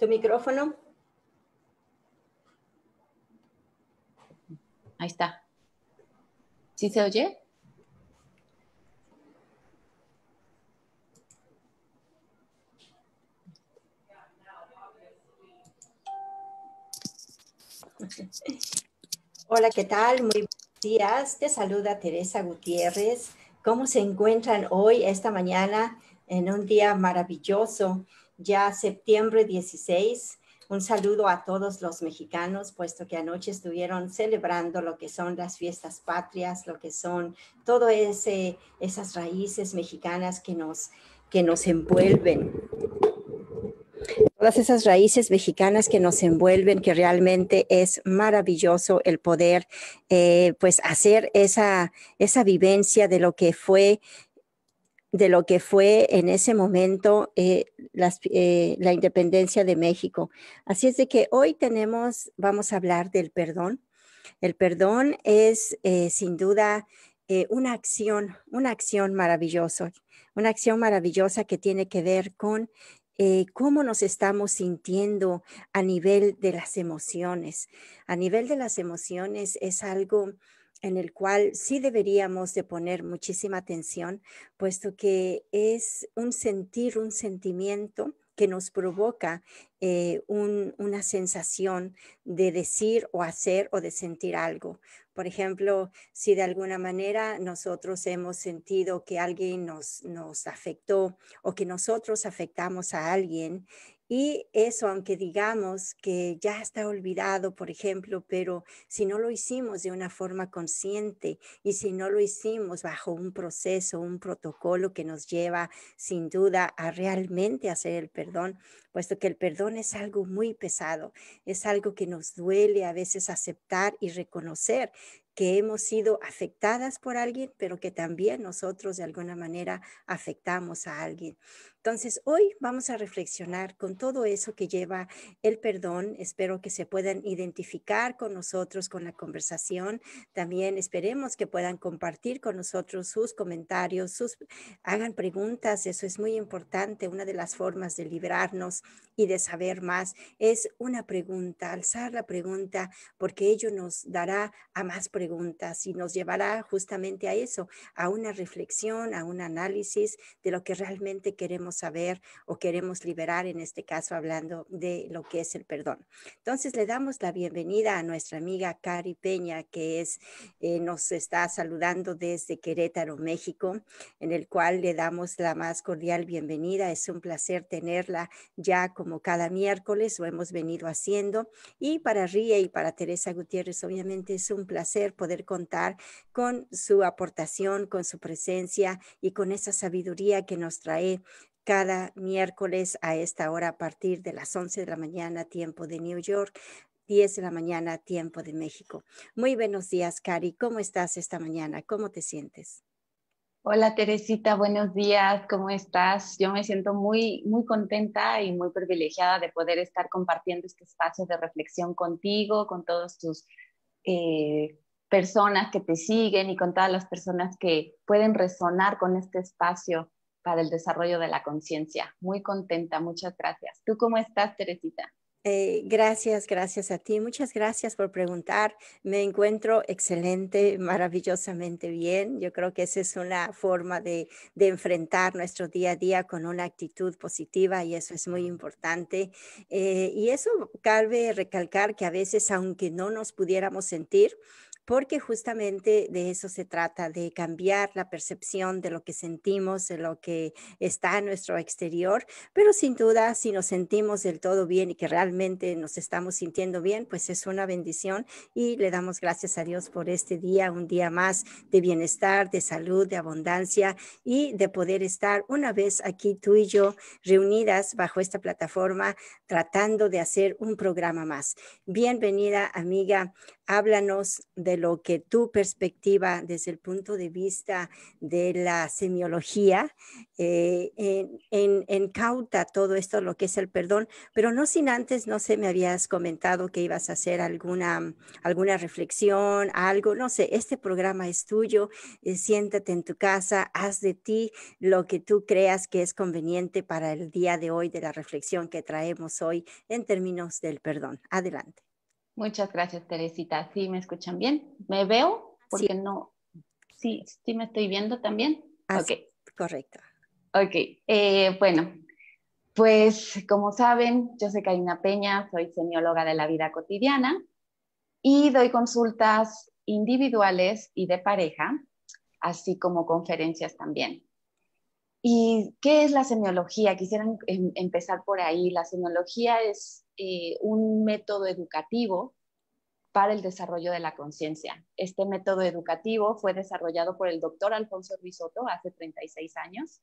tu micrófono. Ahí está. ¿Sí se oye? Hola, ¿qué tal? Muy buenos días. Te saluda Teresa Gutiérrez. ¿Cómo se encuentran hoy, esta mañana, en un día maravilloso? ya septiembre 16. Un saludo a todos los mexicanos, puesto que anoche estuvieron celebrando lo que son las fiestas patrias, lo que son todas esas raíces mexicanas que nos, que nos envuelven. Todas esas raíces mexicanas que nos envuelven, que realmente es maravilloso el poder, eh, pues, hacer esa, esa vivencia de lo que fue de lo que fue en ese momento eh, eh, la independencia de México. Así es de que hoy tenemos, vamos a hablar del perdón. El perdón es eh, sin duda una acción, una acción maravillosa, una acción maravillosa que tiene que ver con cómo nos estamos sintiendo a nivel de las emociones. A nivel de las emociones es algo en el cual sí deberíamos de poner muchísima atención, puesto que es un sentir, un sentimiento que nos provoca eh, una sensación de decir o hacer o de sentir algo. Por ejemplo, si de alguna manera nosotros hemos sentido que alguien nos, nos afectó o que nosotros afectamos a alguien y eso, aunque digamos que ya está olvidado, por ejemplo, pero si no lo hicimos de una forma consciente y si no lo hicimos bajo un proceso, un protocolo que nos lleva sin duda a realmente hacer el perdón, puesto que el perdón es algo muy pesado, es algo que nos duele a veces aceptar y reconocer que hemos sido afectadas por alguien, pero que también nosotros de alguna manera afectamos a alguien. Entonces, hoy vamos a reflexionar con todo eso que lleva el perdón. Espero que se puedan identificar con nosotros, con la conversación. También esperemos que puedan compartir con nosotros sus comentarios, sus, hagan preguntas. Eso es muy importante. Una de las formas de librarnos y de saber más es una pregunta, alzar la pregunta, porque ello nos dará a más preguntas y nos llevará justamente a eso, a una reflexión, a un análisis de lo que realmente queremos saber o queremos liberar, en este caso hablando de lo que es el perdón. Entonces le damos la bienvenida a nuestra amiga Cari Peña, que es, eh, nos está saludando desde Querétaro, México, en el cual le damos la más cordial bienvenida. Es un placer tenerla ya como cada miércoles lo hemos venido haciendo. Y para Ria y para Teresa Gutiérrez, obviamente es un placer poder contar con su aportación, con su presencia y con esa sabiduría que nos trae cada miércoles a esta hora a partir de las 11 de la mañana, tiempo de New York. 10 de la mañana, tiempo de México. Muy buenos días, Cari. ¿Cómo estás esta mañana? ¿Cómo te sientes? Hola, Teresita. Buenos días. ¿Cómo estás? Yo me siento muy, muy contenta y muy privilegiada de poder estar compartiendo este espacio de reflexión contigo, con todas tus eh, personas que te siguen y con todas las personas que pueden resonar con este espacio para el desarrollo de la conciencia. Muy contenta, muchas gracias. ¿Tú cómo estás, Teresita? Eh, gracias, gracias a ti. Muchas gracias por preguntar. Me encuentro excelente, maravillosamente bien. Yo creo que esa es una forma de, enfrentar nuestro día a día con una actitud positiva y eso es muy importante. Eh, y eso cabe recalcar que a veces, aunque no nos pudiéramos sentir, porque justamente de eso se trata, de cambiar la percepción de lo que sentimos, de lo que está en nuestro exterior, pero sin duda, si nos sentimos del todo bien y que realmente nos estamos sintiendo bien, pues es una bendición y le damos gracias a Dios por este día, un día más de bienestar, de salud, de abundancia y de poder estar una vez aquí tú y yo reunidas bajo esta plataforma tratando de hacer un programa más. Bienvenida, amiga háblanos de lo que tu perspectiva desde el punto de vista de la semiología eh, encauta todo esto, lo que es el perdón, pero no sin antes, no sé, me habías comentado que ibas a hacer alguna, alguna reflexión, algo, no sé, este programa es tuyo, eh, siéntate en tu casa, haz de ti lo que tú creas que es conveniente para el día de hoy, de la reflexión que traemos hoy en términos del perdón. Adelante. Muchas gracias, Teresita. Sí, me escuchan bien. ¿Me veo? Porque sí. no. Sí, sí, me estoy viendo también. Así, ah, ok. Correcto. Ok. Eh, bueno, pues como saben, yo soy Karina Peña, soy semióloga de la vida cotidiana y doy consultas individuales y de pareja, así como conferencias también. ¿Y qué es la semiología? Quisiera em, empezar por ahí. La semiología es eh, un método educativo para el desarrollo de la conciencia. Este método educativo fue desarrollado por el doctor Alfonso Risotto hace 36 años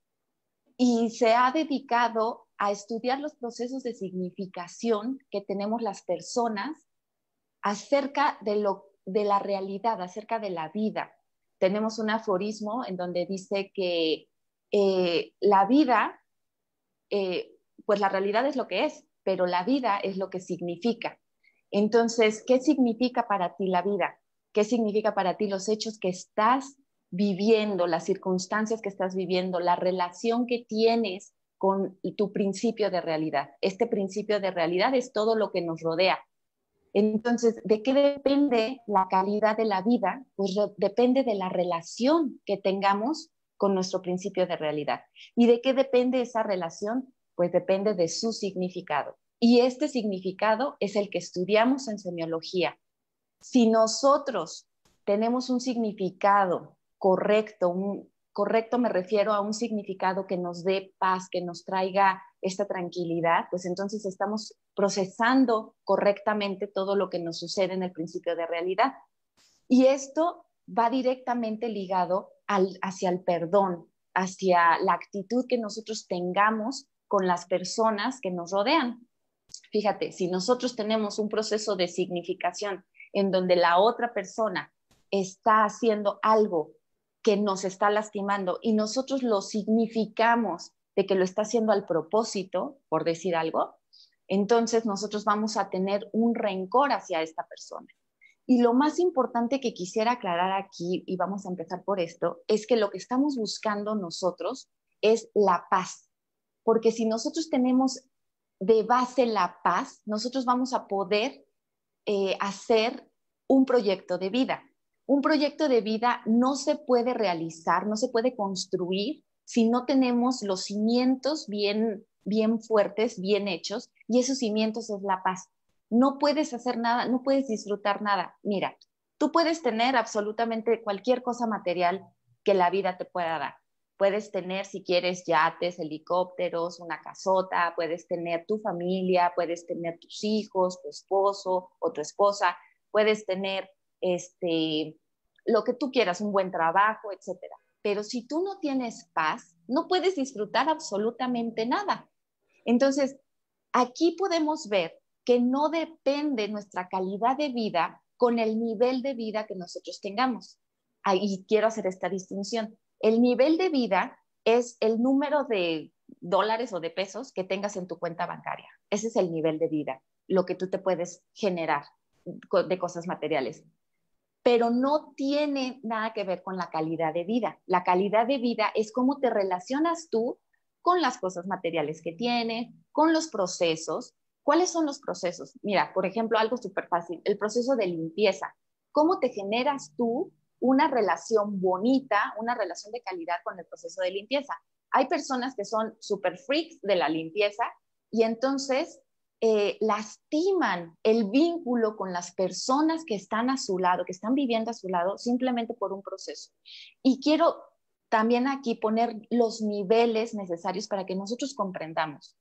y se ha dedicado a estudiar los procesos de significación que tenemos las personas acerca de, lo, de la realidad, acerca de la vida. Tenemos un aforismo en donde dice que eh, la vida, eh, pues la realidad es lo que es, pero la vida es lo que significa. Entonces, ¿qué significa para ti la vida? ¿Qué significa para ti los hechos que estás viviendo, las circunstancias que estás viviendo, la relación que tienes con tu principio de realidad? Este principio de realidad es todo lo que nos rodea. Entonces, ¿de qué depende la calidad de la vida? Pues depende de la relación que tengamos con nuestro principio de realidad. ¿Y de qué depende esa relación? Pues depende de su significado. Y este significado es el que estudiamos en semiología. Si nosotros tenemos un significado correcto, un, correcto me refiero a un significado que nos dé paz, que nos traiga esta tranquilidad, pues entonces estamos procesando correctamente todo lo que nos sucede en el principio de realidad. Y esto va directamente ligado hacia el perdón, hacia la actitud que nosotros tengamos con las personas que nos rodean. Fíjate, si nosotros tenemos un proceso de significación en donde la otra persona está haciendo algo que nos está lastimando y nosotros lo significamos de que lo está haciendo al propósito, por decir algo, entonces nosotros vamos a tener un rencor hacia esta persona. Y lo más importante que quisiera aclarar aquí, y vamos a empezar por esto, es que lo que estamos buscando nosotros es la paz porque si nosotros tenemos de base la paz, nosotros vamos a poder eh, hacer un proyecto de vida. Un proyecto de vida no se puede realizar, no se puede construir si no tenemos los cimientos bien, bien fuertes, bien hechos, y esos cimientos es la paz. No puedes hacer nada, no puedes disfrutar nada. Mira, tú puedes tener absolutamente cualquier cosa material que la vida te pueda dar, Puedes tener, si quieres, yates, helicópteros, una casota, puedes tener tu familia, puedes tener tus hijos, tu esposo o tu esposa, puedes tener este, lo que tú quieras, un buen trabajo, etc. Pero si tú no tienes paz, no puedes disfrutar absolutamente nada. Entonces, aquí podemos ver que no depende nuestra calidad de vida con el nivel de vida que nosotros tengamos. Ahí quiero hacer esta distinción. El nivel de vida es el número de dólares o de pesos que tengas en tu cuenta bancaria. Ese es el nivel de vida, lo que tú te puedes generar de cosas materiales. Pero no tiene nada que ver con la calidad de vida. La calidad de vida es cómo te relacionas tú con las cosas materiales que tienes, con los procesos. ¿Cuáles son los procesos? Mira, por ejemplo, algo súper fácil, el proceso de limpieza. ¿Cómo te generas tú una relación bonita, una relación de calidad con el proceso de limpieza. Hay personas que son super freaks de la limpieza y entonces eh, lastiman el vínculo con las personas que están a su lado, que están viviendo a su lado, simplemente por un proceso. Y quiero también aquí poner los niveles necesarios para que nosotros comprendamos.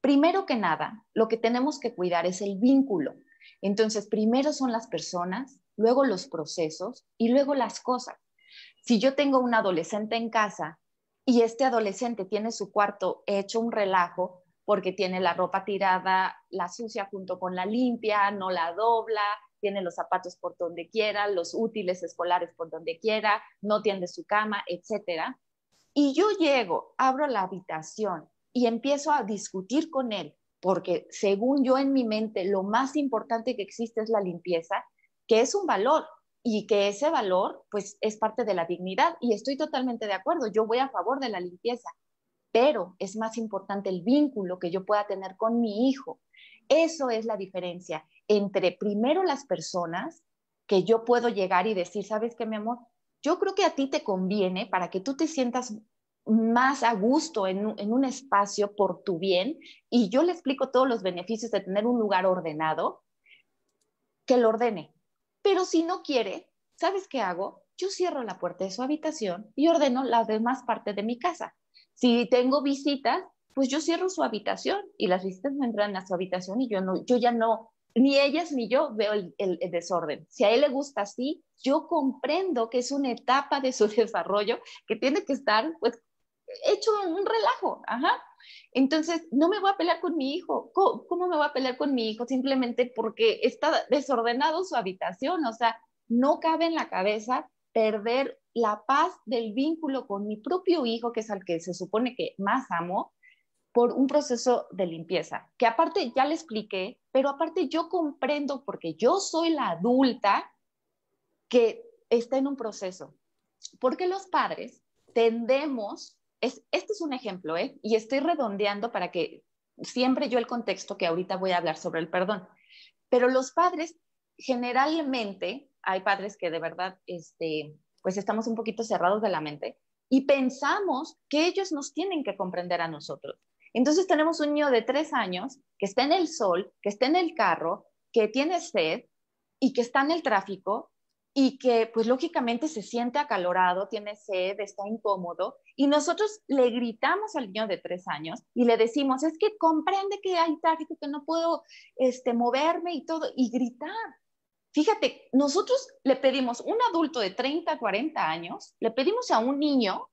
Primero que nada, lo que tenemos que cuidar es el vínculo. Entonces, primero son las personas, luego los procesos y luego las cosas. Si yo tengo un adolescente en casa y este adolescente tiene su cuarto hecho un relajo porque tiene la ropa tirada, la sucia junto con la limpia, no la dobla, tiene los zapatos por donde quiera, los útiles escolares por donde quiera, no tiende su cama, etcétera. Y yo llego, abro la habitación y empiezo a discutir con él, porque según yo en mi mente lo más importante que existe es la limpieza que es un valor y que ese valor pues es parte de la dignidad y estoy totalmente de acuerdo, yo voy a favor de la limpieza, pero es más importante el vínculo que yo pueda tener con mi hijo. Eso es la diferencia entre primero las personas que yo puedo llegar y decir, ¿sabes qué, mi amor? Yo creo que a ti te conviene para que tú te sientas más a gusto en, en, un espacio por tu bien y yo le explico todos los beneficios de tener un lugar ordenado, que lo ordene. Pero si no quiere, ¿sabes qué hago? Yo cierro la puerta de su habitación y ordeno la demás parte de mi casa. Si tengo visitas, pues yo cierro su habitación y las visitas no entran a su habitación y yo, no, yo ya no, ni ellas ni yo veo el, desorden. Si a él le gusta así, yo comprendo que es una etapa de su desarrollo que tiene que estar pues hecho un relajo, ajá. Entonces, no me voy a pelear con mi hijo. ¿Cómo, me voy a pelear con mi hijo? Simplemente porque está desordenado su habitación. O sea, no cabe en la cabeza perder la paz del vínculo con mi propio hijo, que es al que se supone que más amo, por un proceso de limpieza, que aparte ya le expliqué, pero aparte yo comprendo porque yo soy la adulta que está en un proceso. Porque los padres tendemos es, este es un ejemplo, ¿eh? Y estoy redondeando para que siempre yo el contexto que ahorita voy a hablar sobre el perdón. Pero los padres, generalmente, hay padres que de verdad, este, pues estamos un poquito cerrados de la mente y pensamos que ellos nos tienen que comprender a nosotros. Entonces tenemos un niño de tres años que está en el sol, que está en el carro, que tiene sed y que está en el tráfico y que pues lógicamente se siente acalorado, tiene sed, está incómodo y nosotros le gritamos al niño de tres años y le decimos, es que comprende que hay tráfico, que no puedo este, moverme y todo, y gritar. Fíjate, nosotros le pedimos, a un adulto de 30, 40 años, le pedimos a un niño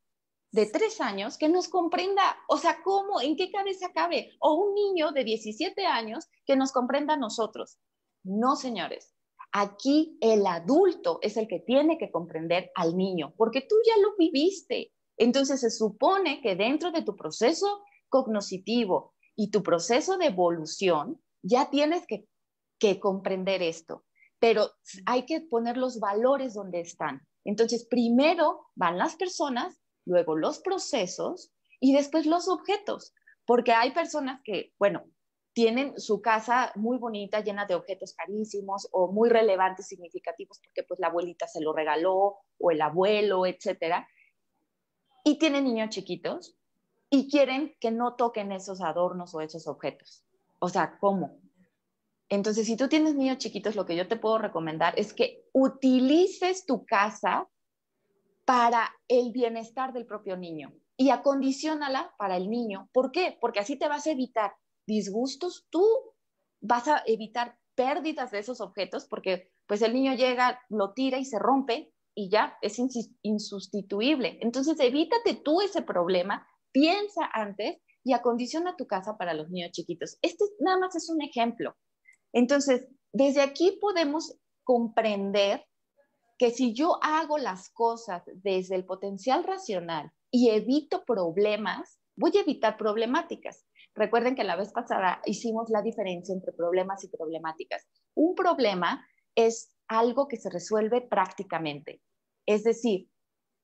de tres años que nos comprenda, o sea, cómo, en qué cabeza cabe, o un niño de 17 años que nos comprenda a nosotros. No, señores, Aquí el adulto es el que tiene que comprender al niño, porque tú ya lo viviste. Entonces se supone que dentro de tu proceso cognitivo y tu proceso de evolución, ya tienes que, que comprender esto, pero hay que poner los valores donde están. Entonces, primero van las personas, luego los procesos y después los objetos, porque hay personas que, bueno, tienen su casa muy bonita, llena de objetos carísimos o muy relevantes, significativos, porque pues la abuelita se lo regaló o el abuelo, etcétera. Y tienen niños chiquitos y quieren que no toquen esos adornos o esos objetos. O sea, ¿cómo? Entonces, si tú tienes niños chiquitos, lo que yo te puedo recomendar es que utilices tu casa para el bienestar del propio niño y acondicionala para el niño. ¿Por qué? Porque así te vas a evitar disgustos, tú vas a evitar pérdidas de esos objetos porque pues el niño llega, lo tira y se rompe y ya es insustituible. Entonces evítate tú ese problema, piensa antes y acondiciona tu casa para los niños chiquitos. Este nada más es un ejemplo. Entonces, desde aquí podemos comprender que si yo hago las cosas desde el potencial racional y evito problemas, voy a evitar problemáticas. Recuerden que la vez pasada hicimos la diferencia entre problemas y problemáticas. Un problema es algo que se resuelve prácticamente, es decir,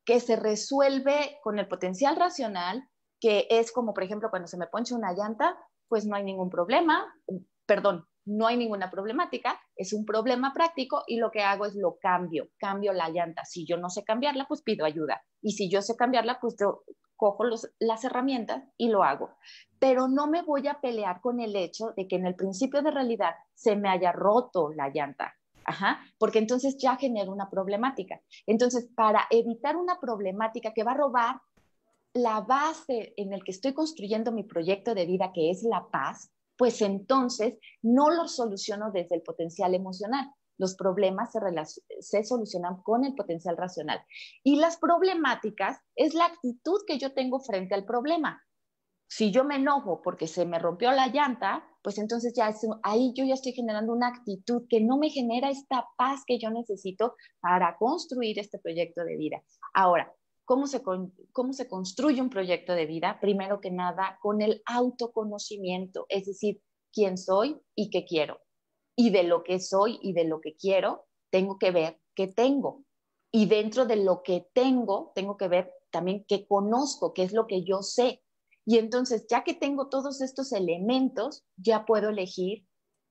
que se resuelve con el potencial racional, que es como, por ejemplo, cuando se me ponche una llanta, pues no hay ningún problema, perdón, no hay ninguna problemática, es un problema práctico y lo que hago es lo cambio, cambio la llanta. Si yo no sé cambiarla, pues pido ayuda. Y si yo sé cambiarla, pues yo cojo las herramientas y lo hago. Pero no me voy a pelear con el hecho de que en el principio de realidad se me haya roto la llanta. porque entonces ya genero una problemática. Entonces, para evitar una problemática que va a robar la base en el que estoy construyendo mi proyecto de vida, que es la paz, pues entonces no lo soluciono desde el potencial emocional, los problemas se, solucionan con el potencial racional. Y las problemáticas es la actitud que yo tengo frente al problema. Si yo me enojo porque se me rompió la llanta, pues entonces ya ahí yo ya estoy generando una actitud que no me genera esta paz que yo necesito para construir este proyecto de vida. Ahora, ¿cómo se, cómo se construye un proyecto de vida? Primero que nada, con el autoconocimiento, es decir, quién soy y qué quiero y de lo que soy y de lo que quiero, tengo que ver qué tengo. Y dentro de lo que tengo, tengo que ver también qué conozco, qué es lo que yo sé. Y entonces, ya que tengo todos estos elementos, ya puedo elegir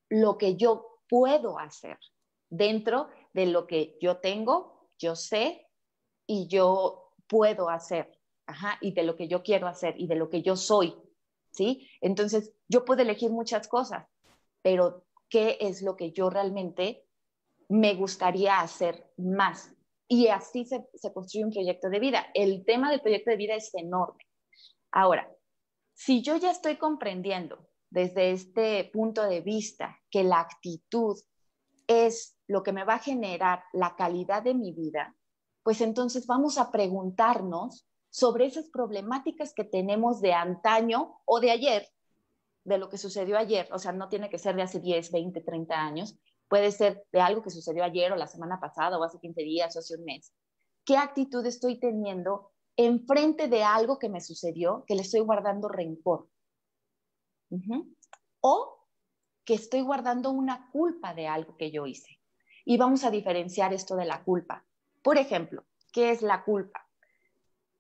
lo que yo puedo hacer dentro de lo que yo tengo, yo sé y yo puedo hacer, Ajá, y de lo que yo quiero hacer y de lo que yo soy, ¿sí? Entonces, yo puedo elegir muchas cosas, pero qué es lo que yo realmente me gustaría hacer más. Y así se, construye un proyecto de vida. El tema del proyecto de vida es enorme. Ahora, si yo ya estoy comprendiendo desde este punto de vista que la actitud es lo que me va a generar la calidad de mi vida, pues entonces vamos a preguntarnos sobre esas problemáticas que tenemos de antaño o de ayer de lo que sucedió ayer, o sea, no tiene que ser de hace 10, 20, 30 años, puede ser de algo que sucedió ayer o la semana pasada o hace 15 días o hace un mes. ¿Qué actitud estoy teniendo enfrente de algo que me sucedió, que le estoy guardando rencor? O que estoy guardando una culpa de algo que yo hice. Y vamos a diferenciar esto de la culpa. Por ejemplo, ¿qué es la culpa?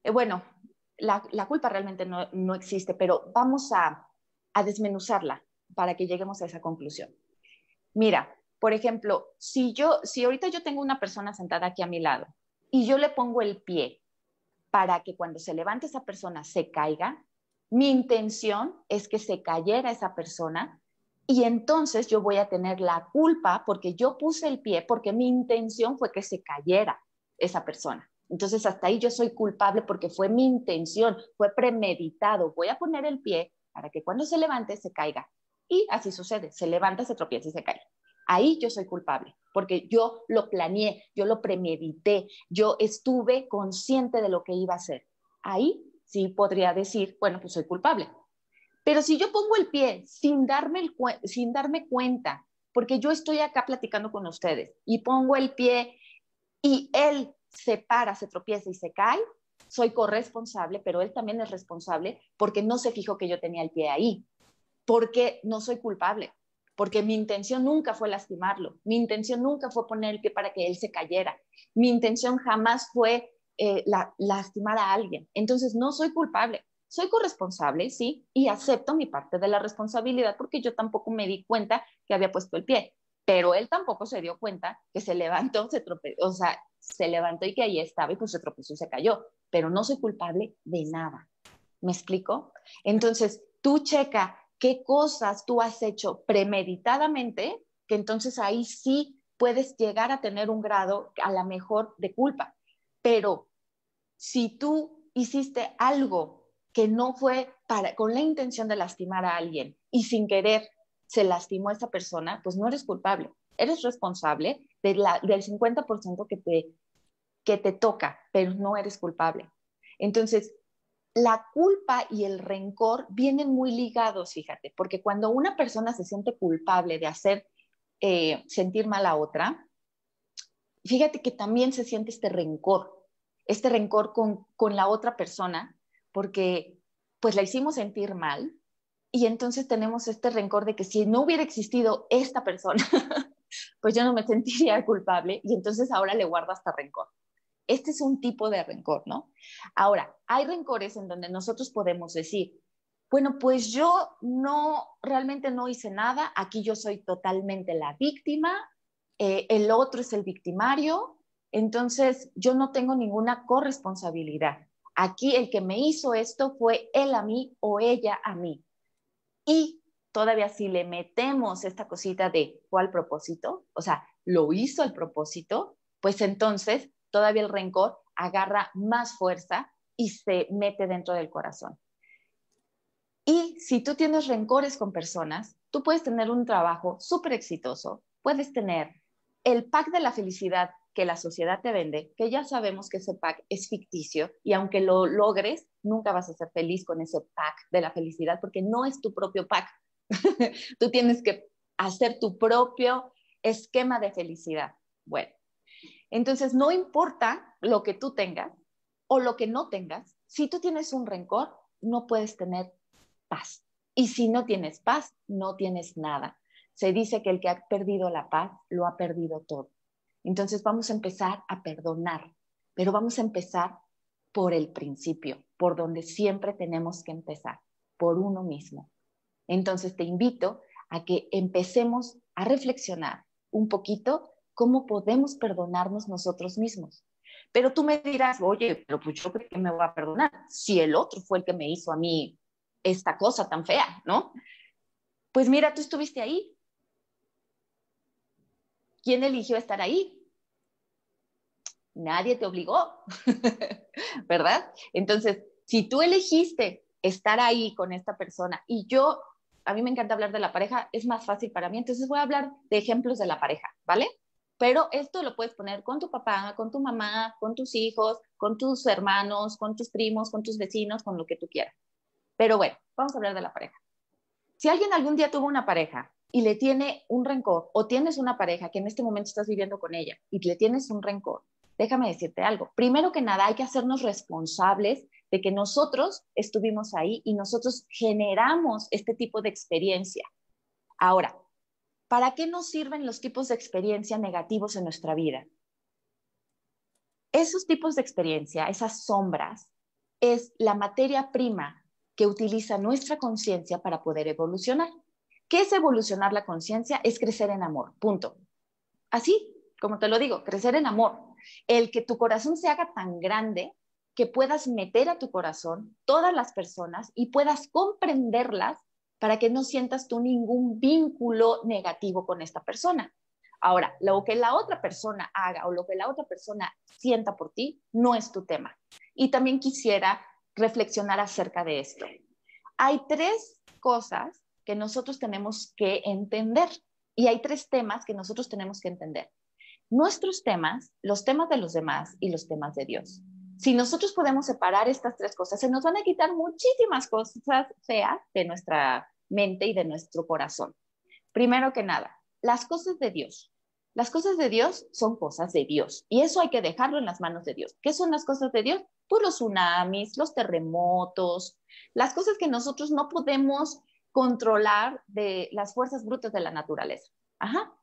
Eh, bueno, la, culpa realmente no existe, pero vamos a a desmenuzarla para que lleguemos a esa conclusión. Mira, por ejemplo, si yo, si ahorita yo tengo una persona sentada aquí a mi lado y yo le pongo el pie para que cuando se levante esa persona se caiga, mi intención es que se cayera esa persona y entonces yo voy a tener la culpa porque yo puse el pie, porque mi intención fue que se cayera esa persona. Entonces hasta ahí yo soy culpable porque fue mi intención, fue premeditado. Voy a poner el pie para que cuando se levante se caiga. Y así sucede, se levanta, se tropieza y se cae. Ahí yo soy culpable, porque yo lo planeé, yo lo premedité, yo estuve consciente de lo que iba a hacer. Ahí sí podría decir, bueno, pues soy culpable. Pero si yo pongo el pie sin darme, el sin darme cuenta, porque yo estoy acá platicando con ustedes y pongo el pie y él se para, se tropieza y se cae, soy corresponsable, pero él también es responsable porque no se fijó que yo tenía el pie ahí, porque no soy culpable, porque mi intención nunca fue lastimarlo, mi intención nunca fue poner el pie para que él se cayera, mi intención jamás fue eh, lastimar a alguien. Entonces, no soy culpable, soy corresponsable, sí, y acepto mi parte de la responsabilidad porque yo tampoco me di cuenta que había puesto el pie, pero él tampoco se dio cuenta que se levantó, se tropezó, o sea, se levantó y que ahí estaba y pues se tropezó y se cayó, pero no soy culpable de nada. ¿Me explico? Entonces, tú checa qué cosas tú has hecho premeditadamente, que entonces ahí sí puedes llegar a tener un grado a la mejor de culpa. Pero si tú hiciste algo que no fue para, con la intención de lastimar a alguien y sin querer se lastimó a esa persona, pues no eres culpable. Eres responsable del 50% que te, que te toca, pero no eres culpable. Entonces, la culpa y el rencor vienen muy ligados, fíjate, porque cuando una persona se siente culpable de hacer eh, sentir mal a otra, fíjate que también se siente este rencor, este rencor con, con la otra persona, porque pues la hicimos sentir mal y entonces tenemos este rencor de que si no hubiera existido esta persona, pues yo no me sentiría culpable y entonces ahora le guardo hasta rencor. Este es un tipo de rencor, ¿no? Ahora, hay rencores en donde nosotros podemos decir, bueno, pues yo no, realmente no hice nada, aquí yo soy totalmente la víctima, eh, el otro es el victimario, entonces yo no tengo ninguna corresponsabilidad. Aquí el que me hizo esto fue él a mí o ella a mí. Y todavía si le metemos esta cosita de ¿cuál propósito? O sea, lo hizo el propósito, pues entonces todavía el rencor agarra más fuerza y se mete dentro del corazón. Y si tú tienes rencores con personas, tú puedes tener un trabajo súper exitoso, puedes tener el pack de la felicidad que la sociedad te vende, que ya sabemos que ese pack es ficticio y aunque lo logres, nunca vas a ser feliz con ese pack de la felicidad porque no es tu propio pack, Tú tienes que hacer tu propio esquema de felicidad. Bueno, entonces no importa lo que tú tengas o lo que no tengas, si tú tienes un rencor, no puedes tener paz. Y si no tienes paz, no tienes nada. Se dice que el que ha perdido la paz lo ha perdido todo. Entonces vamos a empezar a perdonar, pero vamos a empezar por el principio, por donde siempre tenemos que empezar, por uno mismo. Entonces te invito a que empecemos a reflexionar un poquito cómo podemos perdonarnos nosotros mismos. Pero tú me dirás, oye, pero pues yo creo que me voy a perdonar si el otro fue el que me hizo a mí esta cosa tan fea, ¿no? Pues mira, tú estuviste ahí. ¿Quién eligió estar ahí? Nadie te obligó, ¿verdad? Entonces, si tú elegiste estar ahí con esta persona y yo a mí me encanta hablar de la pareja, es más fácil para mí, entonces voy a hablar de ejemplos de la pareja, ¿vale? Pero esto lo puedes poner con tu papá, con tu mamá, con tus hijos, con tus hermanos, con tus primos, con tus vecinos, con lo que tú quieras. Pero bueno, vamos a hablar de la pareja. Si alguien algún día tuvo una pareja y le tiene un rencor, o tienes una pareja que en este momento estás viviendo con ella y le tienes un rencor, déjame decirte algo. Primero que nada, hay que hacernos responsables de que nosotros estuvimos ahí y nosotros generamos este tipo de experiencia. Ahora, ¿para qué nos sirven los tipos de experiencia negativos en nuestra vida? Esos tipos de experiencia, esas sombras, es la materia prima que utiliza nuestra conciencia para poder evolucionar. ¿Qué es evolucionar la conciencia? Es crecer en amor, punto. Así, como te lo digo, crecer en amor. El que tu corazón se haga tan grande que puedas meter a tu corazón todas las personas y puedas comprenderlas para que no sientas tú ningún vínculo negativo con esta persona. Ahora, lo que la otra persona haga o lo que la otra persona sienta por ti no es tu tema. Y también quisiera reflexionar acerca de esto. Hay tres cosas que nosotros tenemos que entender y hay tres temas que nosotros tenemos que entender. Nuestros temas, los temas de los demás y los temas de Dios. Si nosotros podemos separar estas tres cosas, se nos van a quitar muchísimas cosas feas de nuestra mente y de nuestro corazón. Primero que nada, las cosas de Dios. Las cosas de Dios son cosas de Dios y eso hay que dejarlo en las manos de Dios. ¿Qué son las cosas de Dios? Pues los tsunamis, los terremotos, las cosas que nosotros no podemos controlar de las fuerzas brutas de la naturaleza.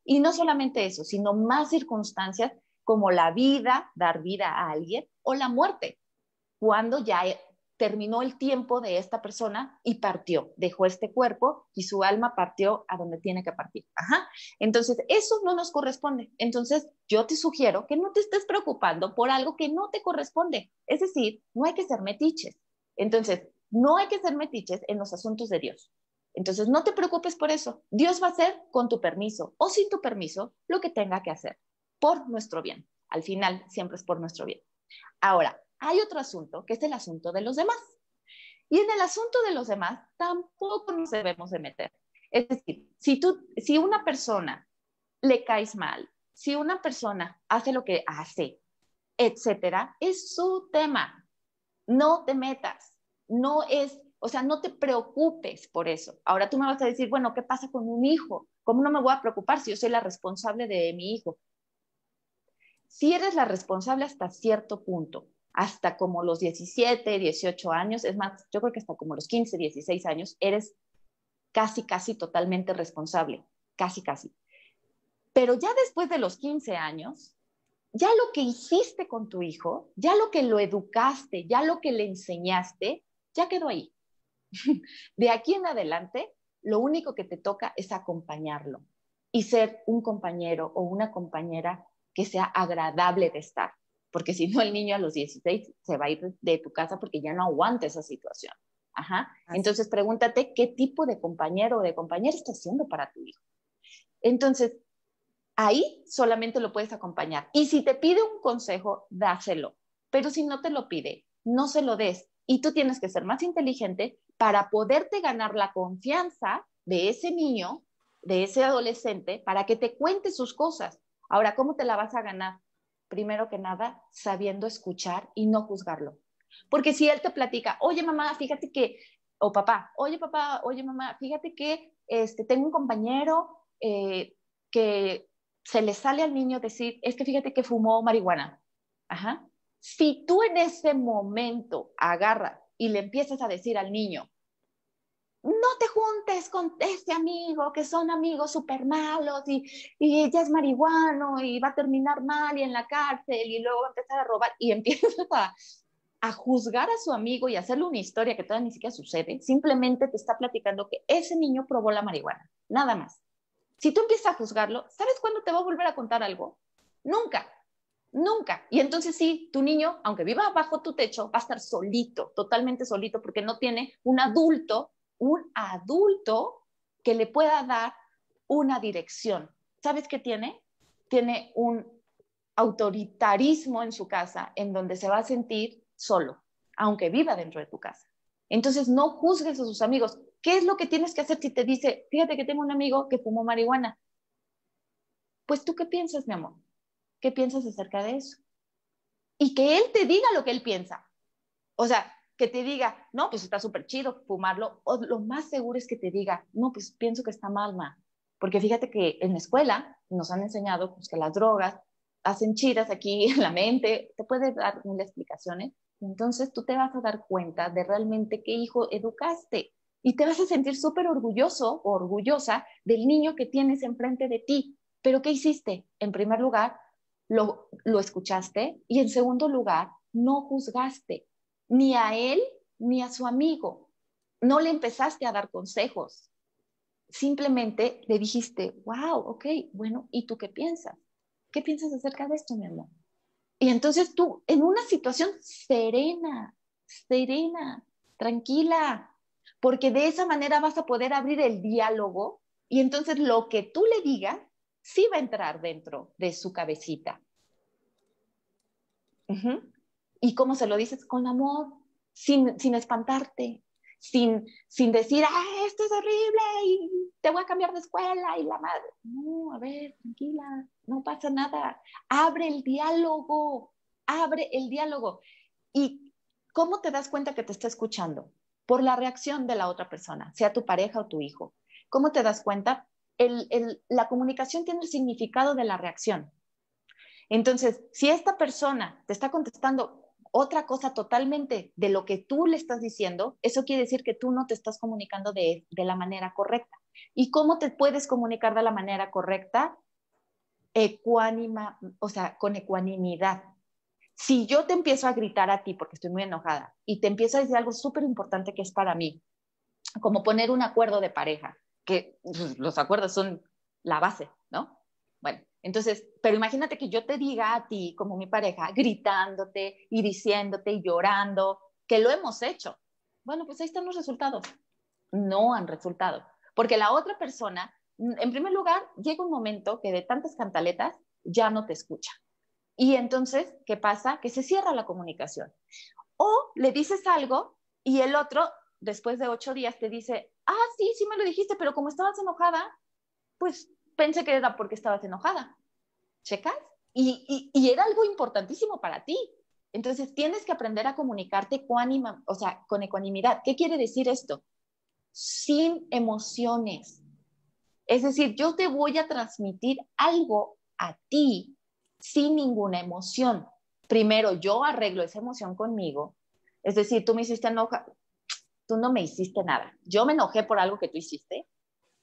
Y no solamente eso, sino más circunstancias como la vida, dar vida a alguien, o la muerte, cuando ya terminó el tiempo de esta persona y partió, dejó este cuerpo y su alma partió a donde tiene que partir. Ajá. Entonces, eso no nos corresponde. Entonces, yo te sugiero que no te estés preocupando por algo que no te corresponde. Es decir, no hay que ser metiches. Entonces, no hay que ser metiches en los asuntos de Dios. Entonces, no te preocupes por eso. Dios va a hacer con tu permiso o sin tu permiso lo que tenga que hacer por nuestro bien. Al final, siempre es por nuestro bien. Ahora, hay otro asunto, que es el asunto de los demás. Y en el asunto de los demás tampoco nos debemos de meter. Es decir, si, tú, si una persona le caes mal, si una persona hace lo que hace, etcétera, es su tema. No te metas, no es, o sea, no te preocupes por eso. Ahora tú me vas a decir, bueno, ¿qué pasa con un hijo? ¿Cómo no me voy a preocupar si yo soy la responsable de mi hijo? Si eres la responsable hasta cierto punto, hasta como los 17, 18 años, es más, yo creo que hasta como los 15, 16 años, eres casi, casi totalmente responsable, casi, casi. Pero ya después de los 15 años, ya lo que hiciste con tu hijo, ya lo que lo educaste, ya lo que le enseñaste, ya quedó ahí. De aquí en adelante, lo único que te toca es acompañarlo y ser un compañero o una compañera que sea agradable de estar, porque si no el niño a los 16 se va a ir de tu casa porque ya no aguanta esa situación. Ajá. Entonces pregúntate qué tipo de compañero o de compañera estás haciendo para tu hijo. Entonces, ahí solamente lo puedes acompañar. Y si te pide un consejo, dáselo. Pero si no te lo pide, no se lo des. Y tú tienes que ser más inteligente para poderte ganar la confianza de ese niño, de ese adolescente, para que te cuente sus cosas. Ahora, ¿cómo te la vas a ganar? Primero que nada, sabiendo escuchar y no juzgarlo. Porque si él te platica, oye mamá, fíjate que, o papá, oye papá, oye mamá, fíjate que este, tengo un compañero eh, que se le sale al niño decir, es que fíjate que fumó marihuana. Ajá. Si tú en ese momento agarras y le empiezas a decir al niño, no te juntes con este amigo, que son amigos súper malos y, y, ella es marihuana y va a terminar mal y en la cárcel y luego va a empezar a robar y empieza a, a juzgar a su amigo y hacerle una historia que todavía ni siquiera sucede, simplemente te está platicando que ese niño probó la marihuana, nada más. Si tú empiezas a juzgarlo, ¿sabes cuándo te va a volver a contar algo? Nunca, nunca. Y entonces sí, tu niño, aunque viva bajo tu techo, va a estar solito, totalmente solito, porque no tiene un adulto un adulto que le pueda dar una dirección. ¿Sabes qué tiene? Tiene un autoritarismo en su casa en donde se va a sentir solo, aunque viva dentro de tu casa. Entonces, no juzgues a sus amigos. ¿Qué es lo que tienes que hacer si te dice, fíjate que tengo un amigo que fumó marihuana? Pues tú qué piensas, mi amor? ¿Qué piensas acerca de eso? Y que él te diga lo que él piensa. O sea, que te diga, no, pues está súper chido fumarlo, o lo más seguro es que te diga, no, pues pienso que está mal, ma. Porque fíjate que en la escuela nos han enseñado pues, que las drogas hacen chidas aquí en la mente, te puede dar mil explicaciones. Entonces tú te vas a dar cuenta de realmente qué hijo educaste y te vas a sentir súper orgulloso o orgullosa del niño que tienes enfrente de ti. Pero ¿qué hiciste? En primer lugar, lo, lo escuchaste y en segundo lugar, no juzgaste, ni a él ni a su amigo. No le empezaste a dar consejos. Simplemente le dijiste, wow, ok, bueno, ¿y tú qué piensas? ¿Qué piensas acerca de esto, mi amor? Y entonces tú, en una situación serena, serena, tranquila, porque de esa manera vas a poder abrir el diálogo y entonces lo que tú le digas sí va a entrar dentro de su cabecita. ¿Y cómo se lo dices? Con amor, sin, sin espantarte, sin, sin decir, ah, esto es horrible y te voy a cambiar de escuela y la madre. No, a ver, tranquila, no pasa nada. Abre el diálogo, abre el diálogo. ¿Y cómo te das cuenta que te está escuchando? Por la reacción de la otra persona, sea tu pareja o tu hijo. ¿Cómo te das cuenta? El, el, la comunicación tiene el significado de la reacción. Entonces, si esta persona te está contestando otra cosa totalmente de lo que tú le estás diciendo, eso quiere decir que tú no te estás comunicando de, la manera correcta. ¿Y cómo te puedes comunicar de la manera correcta? Ecuánima, o sea, con ecuanimidad. Si yo te empiezo a gritar a ti porque estoy muy enojada y te empiezo a decir algo súper importante que es para mí, como poner un acuerdo de pareja, que pues, los acuerdos son la base, ¿no? Entonces, pero imagínate que yo te diga a ti, como mi pareja, gritándote y diciéndote y llorando, que lo hemos hecho. Bueno, pues ahí están los resultados. No han resultado. Porque la otra persona, en primer lugar, llega un momento que de tantas cantaletas ya no te escucha. Y entonces, ¿qué pasa? Que se cierra la comunicación. O le dices algo y el otro, después de ocho días, te dice, ah, sí, sí me lo dijiste, pero como estabas enojada, pues pensé que era porque estabas enojada. ¿Checas? Y, era algo importantísimo para ti. Entonces tienes que aprender a comunicarte anima, o sea, con ecuanimidad. ¿Qué quiere decir esto? Sin emociones. Es decir, yo te voy a transmitir algo a ti sin ninguna emoción. Primero yo arreglo esa emoción conmigo. Es decir, tú me hiciste enoja, tú no me hiciste nada. Yo me enojé por algo que tú hiciste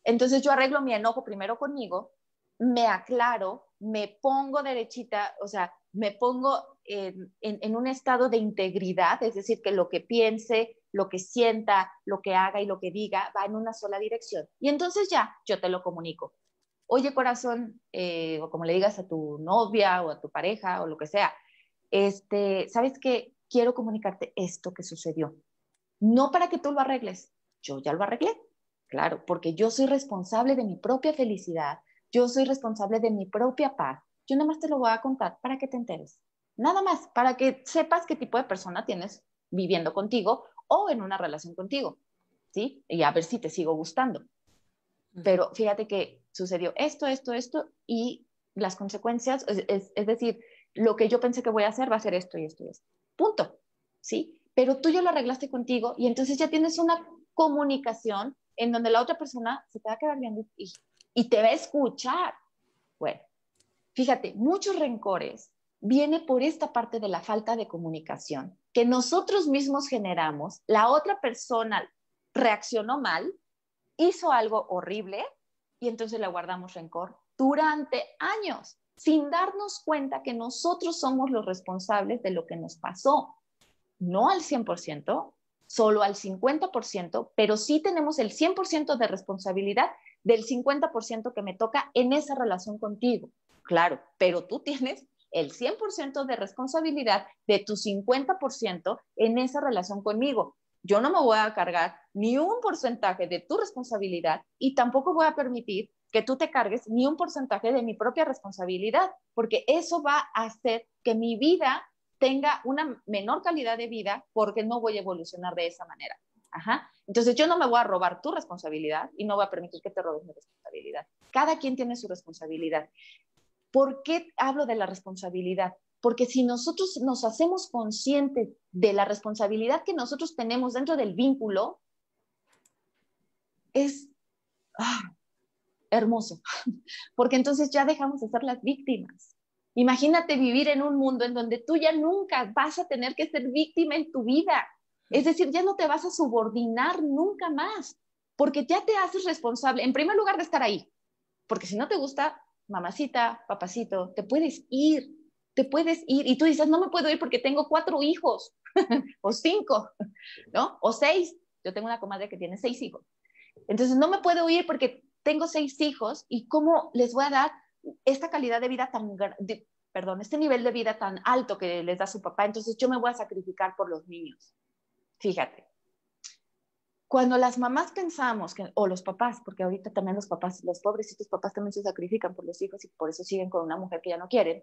entonces yo arreglo mi enojo primero conmigo, me aclaro, me pongo derechita, o sea, me pongo en, un estado de integridad, es decir, que lo que piense, lo que sienta, lo que haga y lo que diga va en una sola dirección. Y entonces ya yo te lo comunico. Oye corazón, eh, o como le digas a tu novia o a tu pareja o lo que sea, este, ¿sabes qué? Quiero comunicarte esto que sucedió. No para que tú lo arregles, yo ya lo arreglé. Claro, porque yo soy responsable de mi propia felicidad, yo soy responsable de mi propia paz. Yo nada más te lo voy a contar para que te enteres. Nada más, para que sepas qué tipo de persona tienes viviendo contigo o en una relación contigo, ¿sí? Y a ver si te sigo gustando. Pero fíjate que sucedió esto, esto, esto y las consecuencias, es, decir, lo que yo pensé que voy a hacer va a ser esto y esto y esto. Punto, ¿sí? Pero tú ya lo arreglaste contigo y entonces ya tienes una comunicación en donde la otra persona se te va a quedar viendo y, te va a escuchar. Bueno, fíjate, muchos rencores viene por esta parte de la falta de comunicación, que nosotros mismos generamos, la otra persona reaccionó mal, hizo algo horrible y entonces le guardamos rencor durante años, sin darnos cuenta que nosotros somos los responsables de lo que nos pasó, no al 100%, solo al 50%, pero sí tenemos el 100% de responsabilidad del 50% que me toca en esa relación contigo. Claro, pero tú tienes el 100% de responsabilidad de tu 50% en esa relación conmigo. Yo no me voy a cargar ni un porcentaje de tu responsabilidad y tampoco voy a permitir que tú te cargues ni un porcentaje de mi propia responsabilidad, porque eso va a hacer que mi vida tenga una menor calidad de vida porque no voy a evolucionar de esa manera. Ajá. Entonces yo no me voy a robar tu responsabilidad y no voy a permitir que te robes mi responsabilidad. Cada quien tiene su responsabilidad. ¿Por qué hablo de la responsabilidad? Porque si nosotros nos hacemos conscientes de la responsabilidad que nosotros tenemos dentro del vínculo, es ah, hermoso, porque entonces ya dejamos de ser las víctimas. Imagínate vivir en un mundo en donde tú ya nunca vas a tener que ser víctima en tu vida. Es decir, ya no te vas a subordinar nunca más, porque ya te haces responsable, en primer lugar, de estar ahí. Porque si no te gusta, mamacita, papacito, te puedes ir, te puedes ir. Y tú dices, no me puedo ir porque tengo cuatro hijos, o cinco, ¿no? O seis. Yo tengo una comadre que tiene seis hijos. Entonces, no me puedo ir porque tengo seis hijos y cómo les voy a dar esta calidad de vida tan, perdón, este nivel de vida tan alto que les da su papá, entonces yo me voy a sacrificar por los niños. Fíjate, cuando las mamás pensamos, que, o los papás, porque ahorita también los papás, los pobrecitos papás también se sacrifican por los hijos y por eso siguen con una mujer que ya no quieren,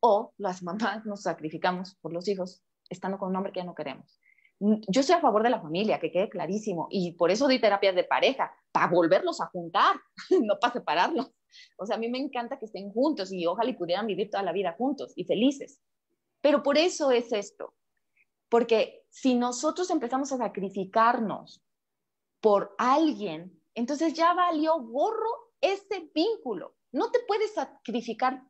o las mamás nos sacrificamos por los hijos estando con un hombre que ya no queremos. Yo estoy a favor de la familia, que quede clarísimo, y por eso doy terapias de pareja, para volverlos a juntar, no para separarlos. O sea, a mí me encanta que estén juntos y ojalá pudieran vivir toda la vida juntos y felices. Pero por eso es esto, porque si nosotros empezamos a sacrificarnos por alguien, entonces ya valió gorro ese vínculo. No te puedes sacrificar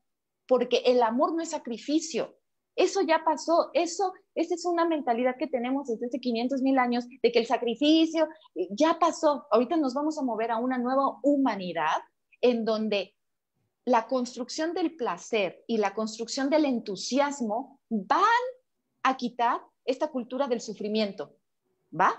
porque el amor no es sacrificio. Eso ya pasó, eso, esa es una mentalidad que tenemos desde hace 500 mil años, de que el sacrificio eh, ya pasó. Ahorita nos vamos a mover a una nueva humanidad en donde la construcción del placer y la construcción del entusiasmo van a quitar esta cultura del sufrimiento, ¿va?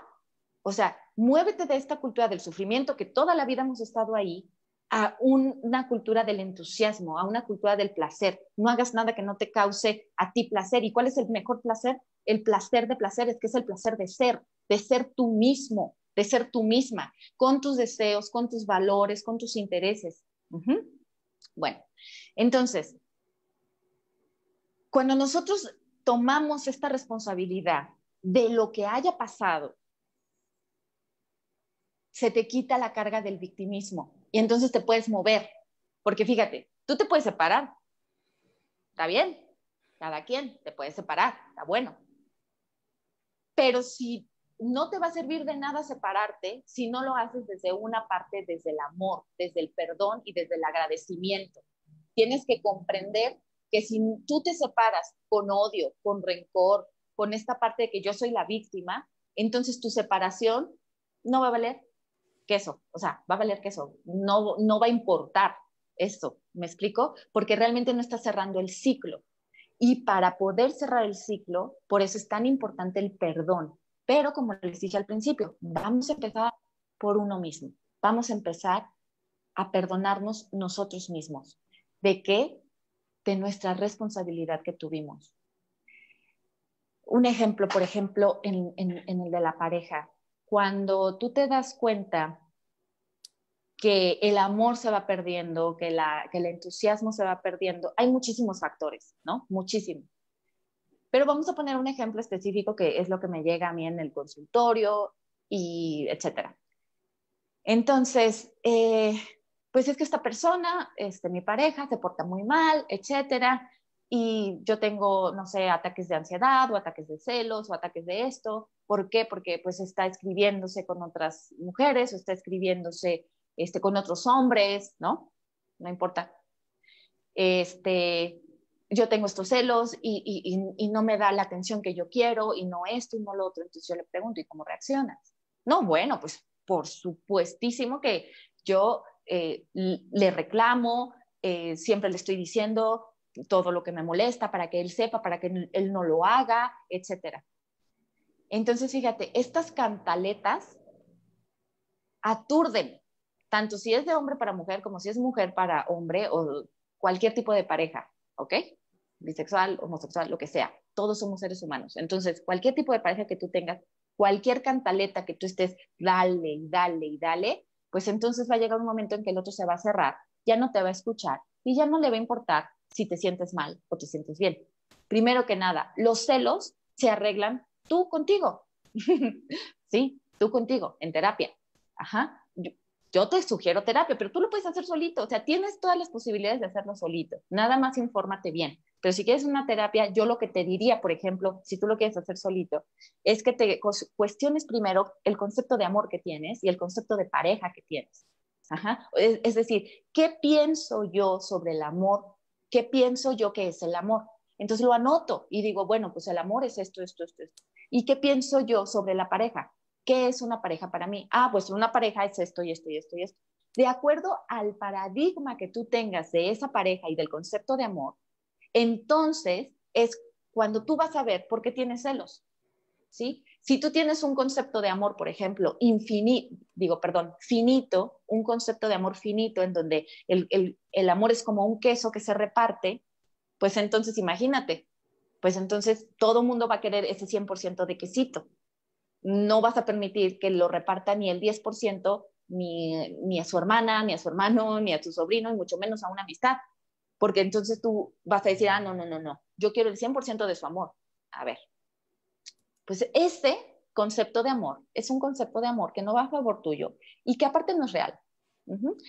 O sea, muévete de esta cultura del sufrimiento que toda la vida hemos estado ahí, a una cultura del entusiasmo, a una cultura del placer. No hagas nada que no te cause a ti placer. ¿Y cuál es el mejor placer? El placer de placer es que es el placer de ser, de ser tú mismo, de ser tú misma, con tus deseos, con tus valores, con tus intereses. Bueno, entonces, cuando nosotros tomamos esta responsabilidad de lo que haya pasado, se te quita la carga del victimismo, y entonces te puedes mover. Porque fíjate, tú te puedes separar. Está bien, cada quien te puede separar, está bueno. Pero si no te va a servir de nada separarte si no lo haces desde una parte, desde el amor, desde el perdón y desde el agradecimiento. Tienes que comprender que si tú te separas con odio, con rencor, con esta parte de que yo soy la víctima, entonces tu separación no va a valer, queso, o sea, va a valer queso, no, no va a importar eso, ¿me explico? Porque realmente no está cerrando el ciclo. Y para poder cerrar el ciclo, por eso es tan importante el perdón. Pero como les dije al principio, vamos a empezar por uno mismo, vamos a empezar a perdonarnos nosotros mismos. ¿De qué? De nuestra responsabilidad que tuvimos. Un ejemplo, por ejemplo, en el de la pareja cuando tú te das cuenta que el amor se va perdiendo, que, el entusiasmo se va perdiendo, hay muchísimos factores, ¿no? Muchísimos. Pero vamos a poner un ejemplo específico que es lo que me llega a mí en el consultorio y etcétera. Entonces, eh, pues es que esta persona, este, mi pareja, se porta muy mal, etcétera y yo tengo, no sé, ataques de ansiedad o ataques de celos o ataques de esto. ¿Por qué? Porque pues está escribiéndose con otras mujeres o está escribiéndose este, con otros hombres, ¿no? No importa. Este, yo tengo estos celos y, no me da la atención que yo quiero y no esto y no lo otro. Entonces yo le pregunto, ¿y cómo reaccionas? No, bueno, pues por supuestísimo que yo eh, le reclamo, eh, siempre le estoy diciendo, todo lo que me molesta, para que él sepa, para que él no lo haga, etc. Entonces, fíjate, estas cantaletas aturden, tanto si es de hombre para mujer como si es mujer para hombre o cualquier tipo de pareja, ¿ok? Bisexual, homosexual, lo que sea. Todos somos seres humanos. Entonces, cualquier tipo de pareja que tú tengas, cualquier cantaleta que tú estés, dale y dale y dale, pues entonces va a llegar un momento en que el otro se va a cerrar, ya no te va a escuchar y ya no le va a importar si te sientes mal o te sientes bien. Primero que nada, los celos se arreglan tú contigo. sí, tú contigo, en terapia. Ajá. Yo, te sugiero terapia, pero tú lo puedes hacer solito. O sea, tienes todas las posibilidades de hacerlo solito. Nada más infórmate bien. Pero si quieres una terapia, yo lo que te diría, por ejemplo, si tú lo quieres hacer solito, es que te cuestiones primero el concepto de amor que tienes y el concepto de pareja que tienes. Ajá. es decir, ¿qué pienso yo sobre el amor ¿Qué pienso yo que es el amor? Entonces lo anoto y digo, bueno, pues el amor es esto, esto, esto, ¿Y qué pienso yo sobre la pareja? ¿Qué es una pareja para mí? Ah, pues una pareja es esto y esto y esto y esto. De acuerdo al paradigma que tú tengas de esa pareja y del concepto de amor, entonces es cuando tú vas a ver por qué tienes celos, ¿sí? Si tú tienes un concepto de amor, por ejemplo, infinito, digo, perdón, finito, un concepto de amor finito en donde el, amor es como un queso que se reparte, pues entonces imagínate, pues entonces todo mundo va a querer ese 100% de quesito. No vas a permitir que lo reparta ni el 10%, ni, ni a su hermana, ni a su hermano, ni a tu sobrino, y mucho menos a una amistad. Porque entonces tú vas a decir, ah, no, no, no, no, yo quiero el 100% de su amor. A ver, pues este concepto de amor es un concepto de amor que no va a favor tuyo y que aparte no es real.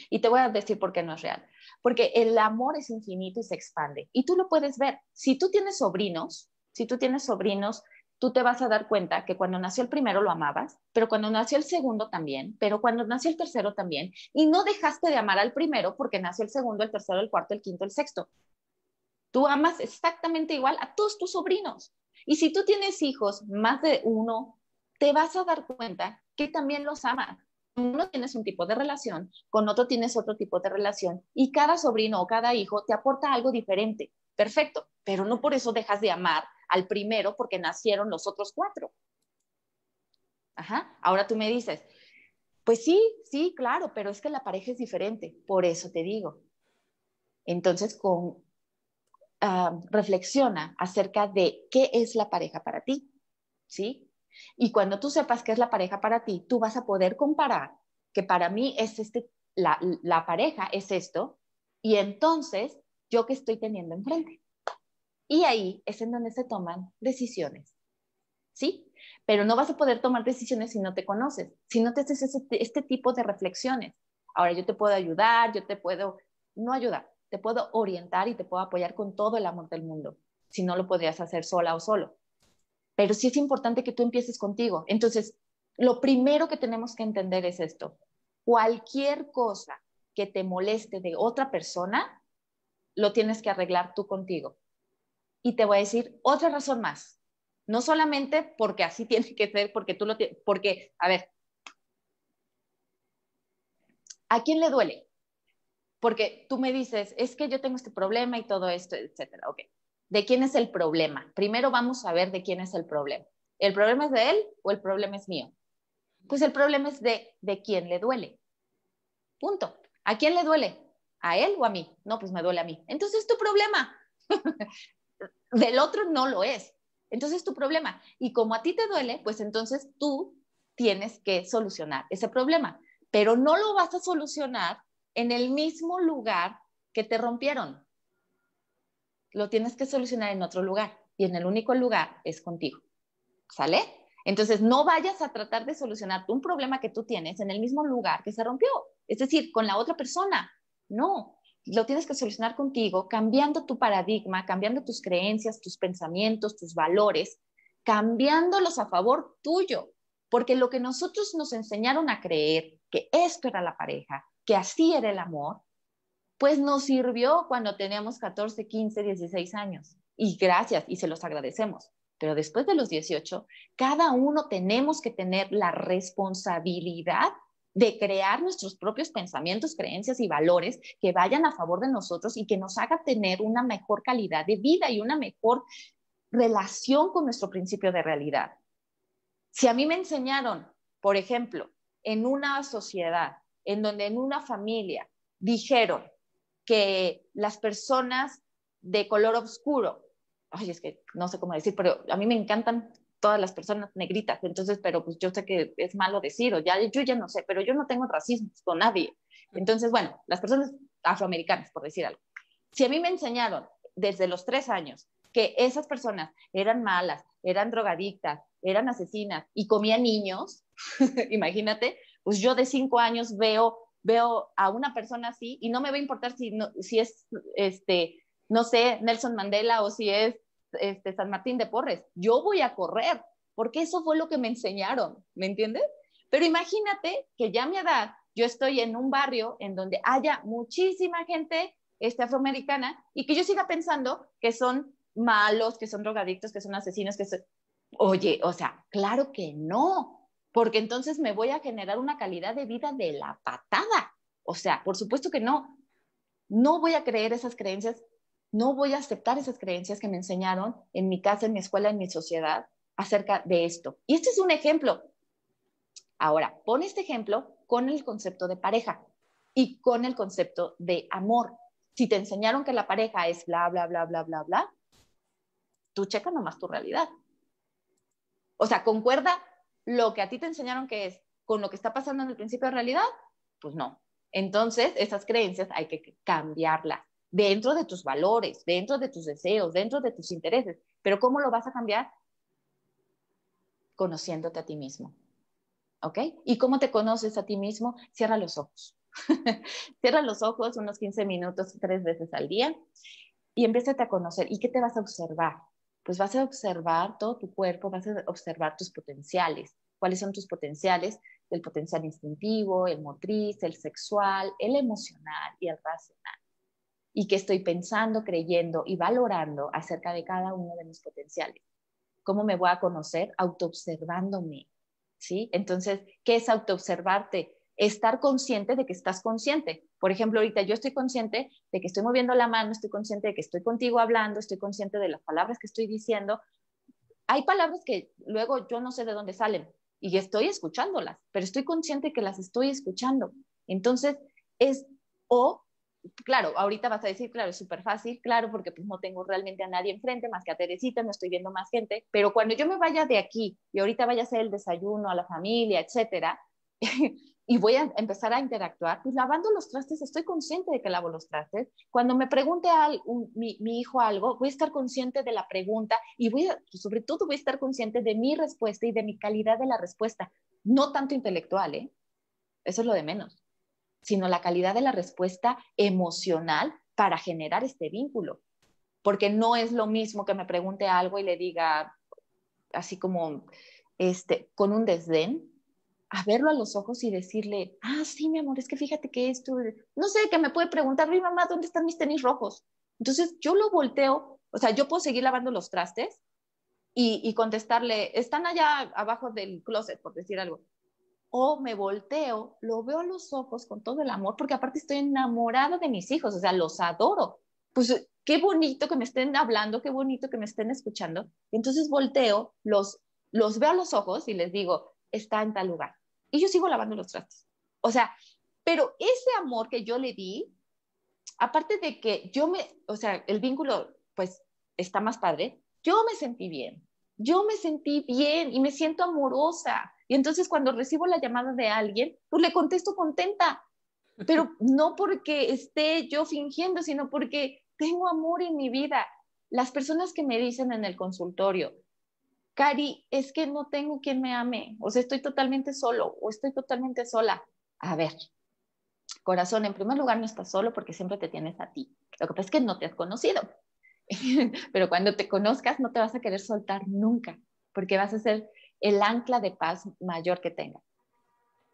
Y te voy a decir por qué no es real. Porque el amor es infinito y se expande. Y tú lo puedes ver. Si tú tienes sobrinos, si tú tienes sobrinos, tú te vas a dar cuenta que cuando nació el primero lo amabas, pero cuando nació el segundo también, pero cuando nació el tercero también. Y no dejaste de amar al primero porque nació el segundo, el tercero, el cuarto, el quinto, el sexto. Tú amas exactamente igual a todos tus sobrinos. Y si tú tienes hijos, más de uno, te vas a dar cuenta que también los ama. uno tienes un tipo de relación, con otro tienes otro tipo de relación y cada sobrino o cada hijo te aporta algo diferente. Perfecto, pero no por eso dejas de amar al primero porque nacieron los otros cuatro. Ajá, ahora tú me dices, pues sí, sí, claro, pero es que la pareja es diferente, por eso te digo. Entonces, con, Ah, reflexiona acerca de qué es la pareja para ti, ¿sí? Y cuando tú sepas qué es la pareja para ti, tú vas a poder comparar que para mí es este, la, pareja es esto, y entonces yo que estoy teniendo enfrente. Y ahí es en donde se toman decisiones, ¿sí? Pero no vas a poder tomar decisiones si no te conoces, si no te haces este tipo de reflexiones. Ahora yo te puedo ayudar, yo te puedo no ayudar, te puedo orientar y te puedo apoyar con todo el amor del mundo, si no lo podrías hacer sola o solo. Pero sí es importante que tú empieces contigo. Entonces, lo primero que tenemos que entender es esto. Cualquier cosa que te moleste de otra persona, lo tienes que arreglar tú contigo. Y te voy a decir otra razón más. No solamente porque así tiene que ser, porque tú lo tienes, porque, a ver, ¿a quién le duele? Porque tú me dices, es que yo tengo este problema y todo esto, etcétera. Ok, ¿de quién es el problema? Primero vamos a ver de quién es el problema. ¿El problema es de él o el problema es mío? Pues el problema es de, de quién le duele. Punto. ¿A quién le duele? ¿A él o a mí? No, pues me duele a mí. Entonces es tu problema. Del otro no lo es. Entonces es tu problema. Y como a ti te duele, pues entonces tú tienes que solucionar ese problema. Pero no lo vas a solucionar en el mismo lugar que te rompieron. Lo tienes que solucionar en otro lugar y en el único lugar es contigo. ¿Sale? Entonces, no vayas a tratar de solucionar un problema que tú tienes en el mismo lugar que se rompió, es decir, con la otra persona. No, lo tienes que solucionar contigo, cambiando tu paradigma, cambiando tus creencias, tus pensamientos, tus valores, cambiándolos a favor tuyo. Porque lo que nosotros nos enseñaron a creer, que esto era la pareja, que así era el amor, pues nos sirvió cuando teníamos 14, 15, 16 años. Y gracias, y se los agradecemos. Pero después de los 18, cada uno tenemos que tener la responsabilidad de crear nuestros propios pensamientos, creencias y valores que vayan a favor de nosotros y que nos haga tener una mejor calidad de vida y una mejor relación con nuestro principio de realidad. Si a mí me enseñaron, por ejemplo, en una sociedad en donde en una familia dijeron que las personas de color oscuro, ay, es que no sé cómo decir, pero a mí me encantan todas las personas negritas, entonces, pero pues yo sé que es malo decir, o ya, yo ya no sé, pero yo no tengo racismo con nadie. Entonces, bueno, las personas afroamericanas, por decir algo. Si a mí me enseñaron desde los tres años que esas personas eran malas, eran drogadictas, eran asesinas y comían niños, imagínate, pues yo de cinco años veo, veo a una persona así y no me va a importar si, si es, este, no sé, Nelson Mandela o si es este, San Martín de Porres. Yo voy a correr, porque eso fue lo que me enseñaron, ¿me entiendes? Pero imagínate que ya a mi edad yo estoy en un barrio en donde haya muchísima gente este, afroamericana y que yo siga pensando que son malos, que son drogadictos, que son asesinos, que son... Oye, o sea, claro que no porque entonces me voy a generar una calidad de vida de la patada. O sea, por supuesto que no. No voy a creer esas creencias, no voy a aceptar esas creencias que me enseñaron en mi casa, en mi escuela, en mi sociedad acerca de esto. Y este es un ejemplo. Ahora, pon este ejemplo con el concepto de pareja y con el concepto de amor. Si te enseñaron que la pareja es bla, bla, bla, bla, bla, bla, tú checa nomás tu realidad. O sea, concuerda lo que a ti te enseñaron que es con lo que está pasando en el principio de realidad, pues no. Entonces, esas creencias hay que cambiarlas dentro de tus valores, dentro de tus deseos, dentro de tus intereses. Pero ¿cómo lo vas a cambiar? Conociéndote a ti mismo. ¿Ok? ¿Y cómo te conoces a ti mismo? Cierra los ojos. Cierra los ojos unos 15 minutos, tres veces al día y empieza a conocer. ¿Y qué te vas a observar? pues vas a observar todo tu cuerpo, vas a observar tus potenciales, cuáles son tus potenciales, el potencial instintivo, el motriz, el sexual, el emocional y el racional. Y que estoy pensando, creyendo y valorando acerca de cada uno de mis potenciales. ¿Cómo me voy a conocer? Autoobservándome. ¿Sí? Entonces, ¿qué es autoobservarte? Estar consciente de que estás consciente. Por ejemplo, ahorita yo estoy consciente de que estoy moviendo la mano, estoy consciente de que estoy contigo hablando, estoy consciente de las palabras que estoy diciendo. Hay palabras que luego yo no sé de dónde salen y estoy escuchándolas, pero estoy consciente que las estoy escuchando. Entonces, es o claro, ahorita vas a decir, claro, es súper fácil, claro, porque pues no tengo realmente a nadie enfrente más que a Teresita, no estoy viendo más gente, pero cuando yo me vaya de aquí y ahorita vaya a hacer el desayuno a la familia, etcétera, y voy a empezar a interactuar, pues lavando los trastes, estoy consciente de que lavo los trastes. Cuando me pregunte a mi, hijo algo, voy a estar consciente de la pregunta y voy pues, sobre todo voy a estar consciente de mi respuesta y de mi calidad de la respuesta, no tanto intelectual, ¿eh? eso es lo de menos, sino la calidad de la respuesta emocional para generar este vínculo. Porque no es lo mismo que me pregunte algo y le diga así como este, con un desdén, a verlo a los ojos y decirle, ah, sí, mi amor, es que fíjate que esto, no sé, que me puede preguntar, mi mamá, ¿dónde están mis tenis rojos? Entonces yo lo volteo, o sea, yo puedo seguir lavando los trastes y, contestarle, están allá abajo del closet, por decir algo. O me volteo, lo veo a los ojos con todo el amor, porque aparte estoy enamorada de mis hijos, o sea, los adoro. Pues qué bonito que me estén hablando, qué bonito que me estén escuchando. Entonces volteo, los, los veo a los ojos y les digo, está en tal lugar y yo sigo lavando los trastes. O sea, pero ese amor que yo le di, aparte de que yo me, o sea, el vínculo pues está más padre, yo me sentí bien, yo me sentí bien y me siento amorosa. Y entonces cuando recibo la llamada de alguien, pues le contesto contenta, pero no porque esté yo fingiendo, sino porque tengo amor en mi vida. Las personas que me dicen en el consultorio, Cari, es que no tengo quien me ame, o sea, estoy totalmente solo o estoy totalmente sola. A ver, corazón, en primer lugar no estás solo porque siempre te tienes a ti. Lo que pasa es que no te has conocido, pero cuando te conozcas no te vas a querer soltar nunca, porque vas a ser el ancla de paz mayor que tenga.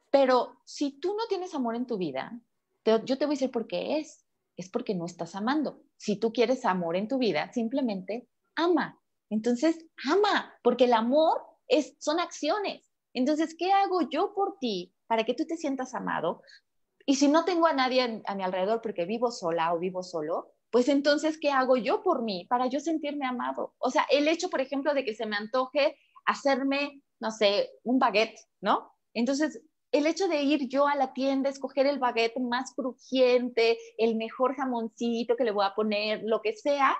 Pero si tú no tienes amor en tu vida, yo te voy a decir por qué es. Es porque no estás amando. Si tú quieres amor en tu vida, simplemente ama. Entonces, ama, porque el amor es, son acciones. Entonces, ¿qué hago yo por ti para que tú te sientas amado? Y si no tengo a nadie a mi alrededor porque vivo sola o vivo solo, pues entonces, ¿qué hago yo por mí para yo sentirme amado? O sea, el hecho, por ejemplo, de que se me antoje hacerme, no sé, un baguette, ¿no? Entonces, el hecho de ir yo a la tienda, escoger el baguette más crujiente, el mejor jamoncito que le voy a poner, lo que sea,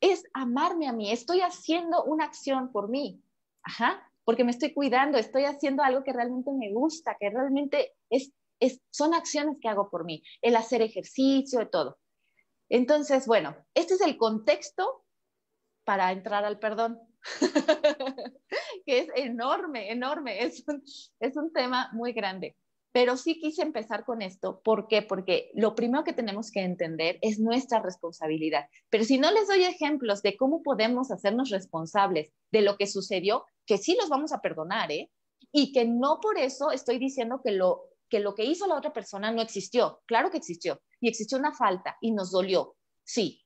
es amarme a mí, estoy haciendo una acción por mí, ajá, porque me estoy cuidando, estoy haciendo algo que realmente me gusta, que realmente es, son acciones que hago por mí, el hacer ejercicio, y todo. Entonces, bueno, este es el contexto para entrar al perdón, que es enorme, enorme, es un, es un tema muy grande. Pero sí quise empezar con esto. ¿Por qué? Porque lo primero que tenemos que entender es nuestra responsabilidad. Pero si no les doy ejemplos de cómo podemos hacernos responsables de lo que sucedió, que sí los vamos a perdonar, ¿eh? Y que no por eso estoy diciendo que lo que, hizo la otra persona no existió. Claro que existió. Y existió una falta y nos dolió. Sí,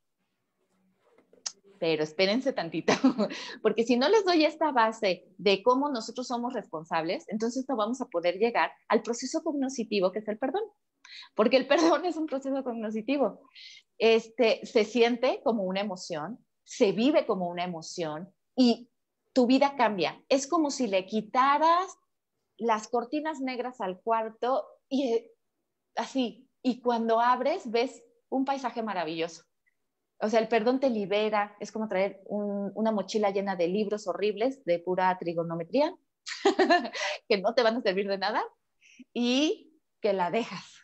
pero espérense tantito, porque si no les doy esta base de cómo nosotros somos responsables, entonces no vamos a poder llegar al proceso cognitivo que es el perdón, porque el perdón es un proceso cognitivo. Este, se siente como una emoción, se vive como una emoción y tu vida cambia. Es como si le quitaras las cortinas negras al cuarto y así, y cuando abres ves un paisaje maravilloso o sea, el perdón te libera, es como traer una mochila llena de libros horribles de pura trigonometría, que no te van a servir de nada, y que la dejas.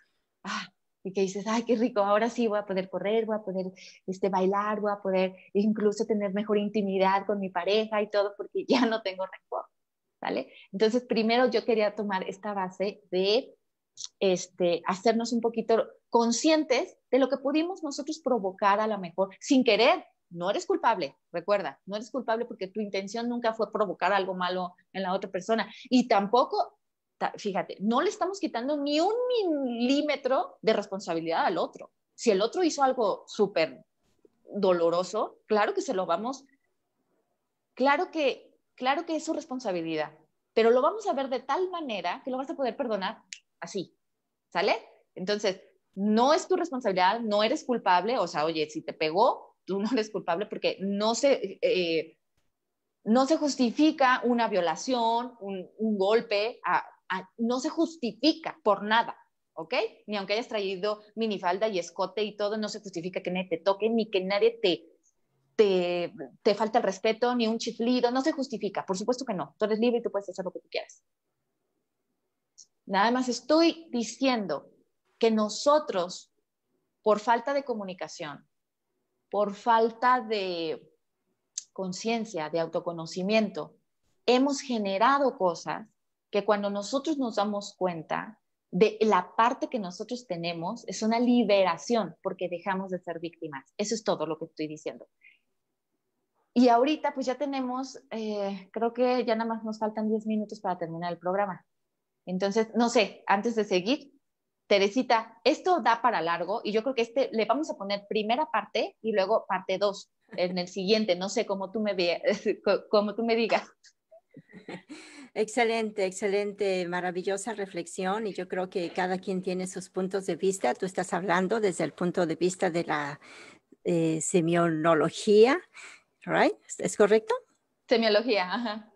Ah, y que dices, ay, qué rico, ahora sí voy a poder correr, voy a poder este, bailar, voy a poder incluso tener mejor intimidad con mi pareja y todo, porque ya no tengo rencor. ¿Vale? Entonces, primero yo quería tomar esta base de este, hacernos un poquito conscientes de lo que pudimos nosotros provocar a lo mejor sin querer. No eres culpable, recuerda, no eres culpable porque tu intención nunca fue provocar algo malo en la otra persona. Y tampoco, fíjate, no le estamos quitando ni un milímetro de responsabilidad al otro. Si el otro hizo algo súper doloroso, claro que se lo vamos, claro que, claro que es su responsabilidad, pero lo vamos a ver de tal manera que lo vas a poder perdonar así, ¿sale? Entonces, no es tu responsabilidad, no eres culpable, o sea, oye, si te pegó, tú no eres culpable porque no se, eh, no se justifica una violación, un, golpe, no se justifica por nada, ¿ok? Ni aunque hayas traído minifalda y escote y todo, no se justifica que nadie te toque, ni que nadie te, te, te falte el respeto, ni un chiflido, no se justifica, por supuesto que no, tú eres libre y tú puedes hacer lo que tú quieras. Nada más estoy diciendo que nosotros, por falta de comunicación, por falta de conciencia, de autoconocimiento, hemos generado cosas que cuando nosotros nos damos cuenta de la parte que nosotros tenemos, es una liberación porque dejamos de ser víctimas. Eso es todo lo que estoy diciendo. Y ahorita pues ya tenemos, eh, creo que ya nada más nos faltan 10 minutos para terminar el programa. Entonces, no sé, antes de seguir, Teresita, esto da para largo y yo creo que este le vamos a poner primera parte y luego parte dos en el siguiente. No sé cómo tú me, digas. Excelente, excelente, maravillosa reflexión y yo creo que cada quien tiene sus puntos de vista. Tú estás hablando desde el punto de vista de la eh, semionología, right? ¿Es correcto? Semiología, ajá.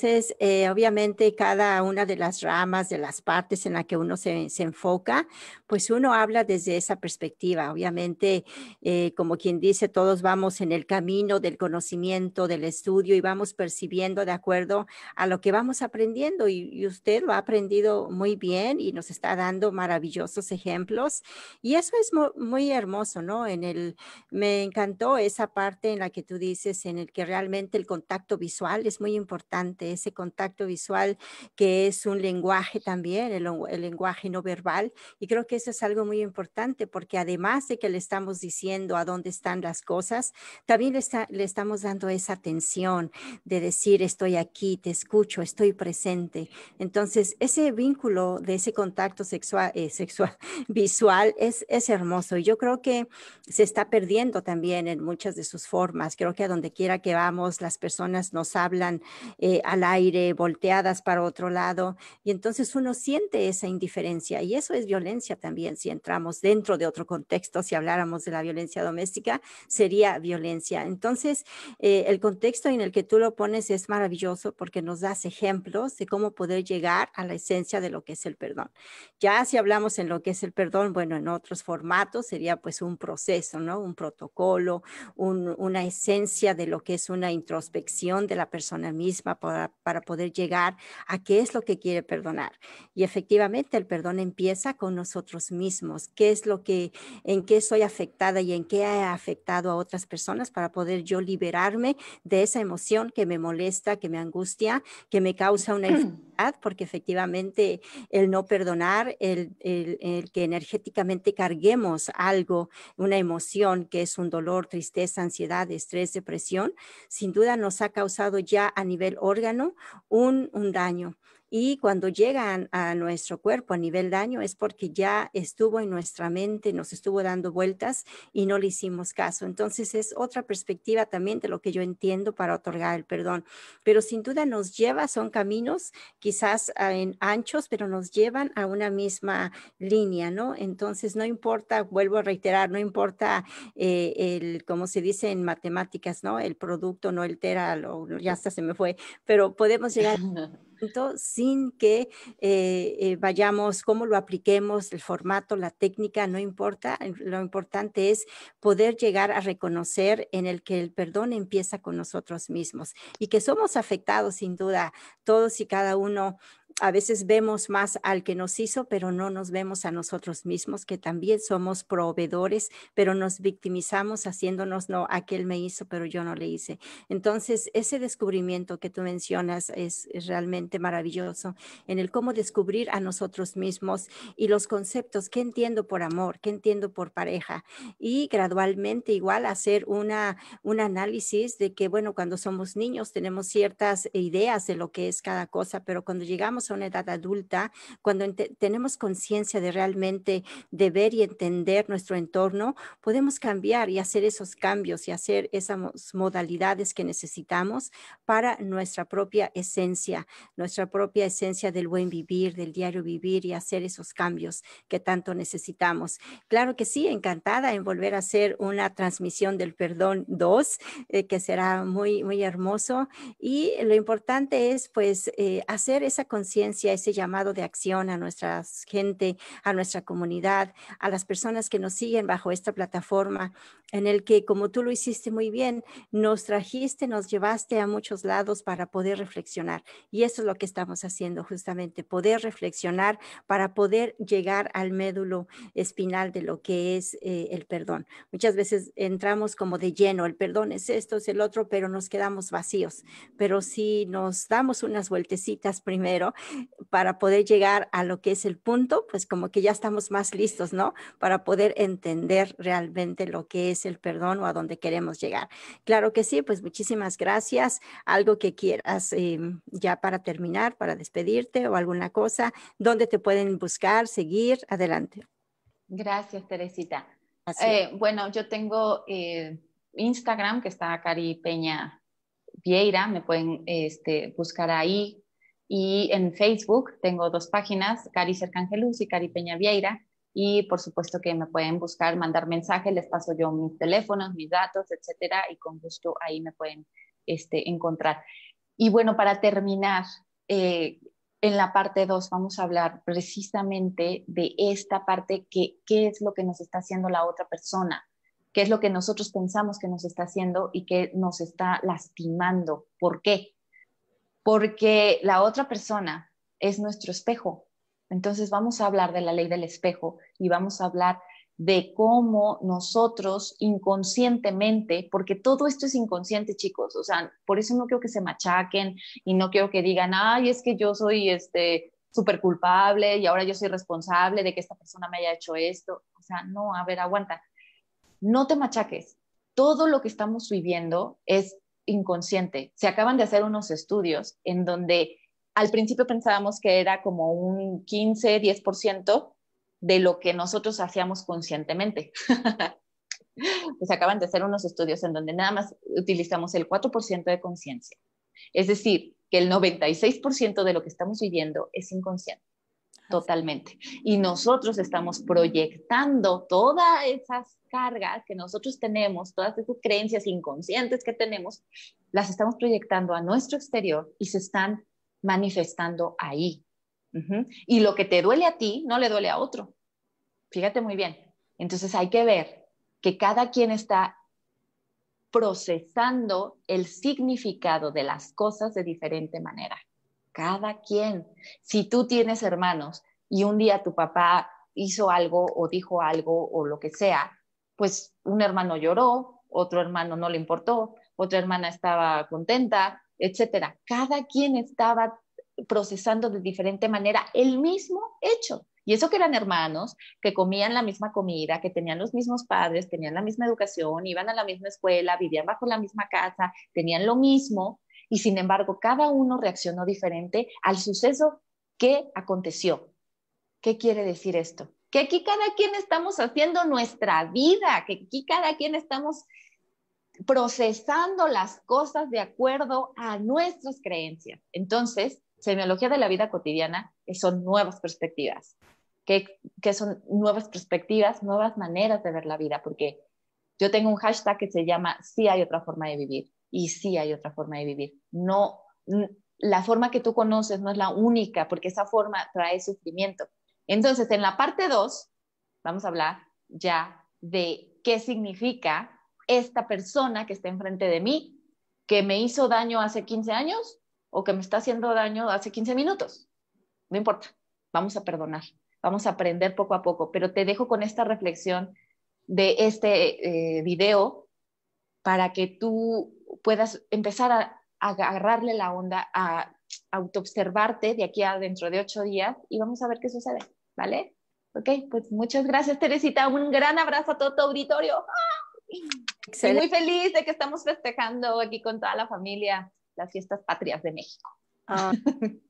Entonces, eh, obviamente, cada una de las ramas, de las partes en la que uno se, enfoca, pues uno habla desde esa perspectiva. Obviamente, eh, como quien dice, todos vamos en el camino del conocimiento, del estudio y vamos percibiendo de acuerdo a lo que vamos aprendiendo. Y, usted lo ha aprendido muy bien y nos está dando maravillosos ejemplos. Y eso es muy, muy hermoso, ¿no? En el, me encantó esa parte en la que tú dices, en el que realmente el contacto visual es muy importante ese contacto visual que es un lenguaje también, el, lenguaje no verbal. Y creo que eso es algo muy importante porque además de que le estamos diciendo a dónde están las cosas, también le, estamos dando esa atención de decir estoy aquí, te escucho, estoy presente. Entonces, ese vínculo de ese contacto sexual, eh, visual es, es hermoso. Y yo creo que se está perdiendo también en muchas de sus formas. Creo que a donde quiera que vamos, las personas nos hablan eh, a al aire, volteadas para otro lado, y entonces uno siente esa indiferencia y eso es violencia también. Si entramos dentro de otro contexto, si habláramos de la violencia doméstica, sería violencia. Entonces, eh, el contexto en el que tú lo pones es maravilloso porque nos das ejemplos de cómo poder llegar a la esencia de lo que es el perdón. Ya si hablamos en lo que es el perdón, bueno, en otros formatos sería pues un proceso, ¿no? Un protocolo, una esencia de lo que es una introspección de la persona misma para para, poder llegar a qué es lo que quiere perdonar. Y efectivamente el perdón empieza con nosotros mismos, qué es lo que, en qué soy afectada y en qué he afectado a otras personas para poder yo liberarme de esa emoción que me molesta, que me angustia, que me causa una porque efectivamente el no perdonar, el, que energéticamente carguemos algo, una emoción que es un dolor, tristeza, ansiedad, estrés, depresión, sin duda nos ha causado ya a nivel órgano un daño y cuando llegan a nuestro cuerpo a nivel daño es porque ya estuvo en nuestra mente, nos estuvo dando vueltas y no le hicimos caso. Entonces es otra perspectiva también de lo que yo entiendo para otorgar el perdón, pero sin duda nos lleva, son caminos quizás ah, en anchos, pero nos llevan a una misma línea, ¿no? Entonces no importa, vuelvo a reiterar, no importa eh, el, como se dice en matemáticas, ¿no? El producto no altera, ya hasta se me fue, pero podemos llegar sin que eh, eh, vayamos, cómo lo apliquemos, el formato, la técnica, no importa. Lo importante es poder llegar a reconocer en el que el perdón empieza con nosotros mismos y que somos afectados sin duda todos y cada uno a veces vemos más al que nos hizo, pero no nos vemos a nosotros mismos, que también somos proveedores, pero nos victimizamos haciéndonos, no, aquel me hizo, pero yo no le hice. Entonces, ese descubrimiento que tú mencionas es, realmente maravilloso en el cómo descubrir a nosotros mismos y los conceptos, qué entiendo por amor, qué entiendo por pareja, y gradualmente igual hacer una, un análisis de que, bueno, cuando somos niños tenemos ciertas ideas de lo que es cada cosa, pero cuando llegamos una edad adulta, cuando tenemos conciencia de realmente de ver y entender nuestro entorno, podemos cambiar y hacer esos cambios y hacer esas modalidades que necesitamos para nuestra propia esencia, nuestra propia esencia del buen vivir, del diario vivir y hacer esos cambios que tanto necesitamos. Claro que sí, encantada en volver a hacer una transmisión del perdón 2, eh, que será muy, muy hermoso. Y lo importante es pues eh, hacer esa conciencia ese llamado de acción a nuestra gente, a nuestra comunidad, a las personas que nos siguen bajo esta plataforma, en el que, como tú lo hiciste muy bien, nos trajiste, nos llevaste a muchos lados para poder reflexionar. Y eso es lo que estamos haciendo justamente, poder reflexionar para poder llegar al médulo espinal de lo que es eh, el perdón. Muchas veces entramos como de lleno, el perdón es esto, es el otro, pero nos quedamos vacíos. Pero si nos damos unas vueltecitas primero para poder llegar a lo que es el punto, pues como que ya estamos más listos, ¿no? Para poder entender realmente lo que es el perdón o a dónde queremos llegar. Claro que sí, pues muchísimas gracias. Algo que quieras em, ya para terminar, para despedirte o alguna cosa, ¿dónde te pueden buscar, seguir? Adelante. Gracias, Teresita. Eh, bueno, yo tengo eh, Instagram, que está Cari Peña Vieira, me pueden este, buscar ahí y en Facebook tengo dos páginas, Cari Cercangeluz y Cari Peña Vieira. Y por supuesto que me pueden buscar, mandar mensaje, les paso yo mis teléfonos, mis datos, etcétera, y con gusto ahí me pueden este, encontrar. Y bueno, para terminar, eh, en la parte 2 vamos a hablar precisamente de esta parte que qué es lo que nos está haciendo la otra persona, qué es lo que nosotros pensamos que nos está haciendo y que nos está lastimando, por qué porque la otra persona es nuestro espejo. Entonces vamos a hablar de la ley del espejo y vamos a hablar de cómo nosotros inconscientemente, porque todo esto es inconsciente, chicos, o sea, por eso no quiero que se machaquen y no quiero que digan, ay, es que yo soy este súper culpable y ahora yo soy responsable de que esta persona me haya hecho esto. O sea, no, a ver, aguanta. No te machaques. Todo lo que estamos viviendo es inconsciente. Se acaban de hacer unos estudios en donde al principio pensábamos que era como un 15, 10% de lo que nosotros hacíamos conscientemente. Se acaban de hacer unos estudios en donde nada más utilizamos el 4% de conciencia. Es decir, que el 96% de lo que estamos viviendo es inconsciente. Totalmente. Y nosotros estamos proyectando todas esas cargas que nosotros tenemos, todas esas creencias inconscientes que tenemos, las estamos proyectando a nuestro exterior y se están manifestando ahí. Y lo que te duele a ti no le duele a otro. Fíjate muy bien. Entonces hay que ver que cada quien está procesando el significado de las cosas de diferente manera cada quien. Si tú tienes hermanos y un día tu papá hizo algo o dijo algo o lo que sea, pues un hermano lloró, otro hermano no le importó, otra hermana estaba contenta, etcétera. Cada quien estaba procesando de diferente manera el mismo hecho. Y eso que eran hermanos, que comían la misma comida, que tenían los mismos padres, tenían la misma educación, iban a la misma escuela, vivían bajo la misma casa, tenían lo mismo, y sin embargo cada uno reaccionó diferente al suceso que aconteció. ¿Qué quiere decir esto? Que aquí cada quien estamos haciendo nuestra vida, que aquí cada quien estamos procesando las cosas de acuerdo a nuestras creencias. Entonces, semiología de la vida cotidiana son nuevas perspectivas, que, son nuevas perspectivas, nuevas maneras de ver la vida, porque yo tengo un hashtag que se llama Si hay otra forma de vivir y sí hay otra forma de vivir. No, la forma que tú conoces no es la única, porque esa forma trae sufrimiento. Entonces, en la parte 2, vamos a hablar ya de qué significa esta persona que está enfrente de mí, que me hizo daño hace 15 años o que me está haciendo daño hace 15 minutos. No importa, vamos a perdonar, vamos a aprender poco a poco, pero te dejo con esta reflexión de este eh, video para que tú puedas empezar a, agarrarle la onda, a autoobservarte de aquí a dentro de ocho días y vamos a ver qué sucede, ¿vale? Ok, pues muchas gracias, Teresita. Un gran abrazo a todo tu auditorio. Estoy muy feliz de que estamos festejando aquí con toda la familia las fiestas patrias de México. Ah,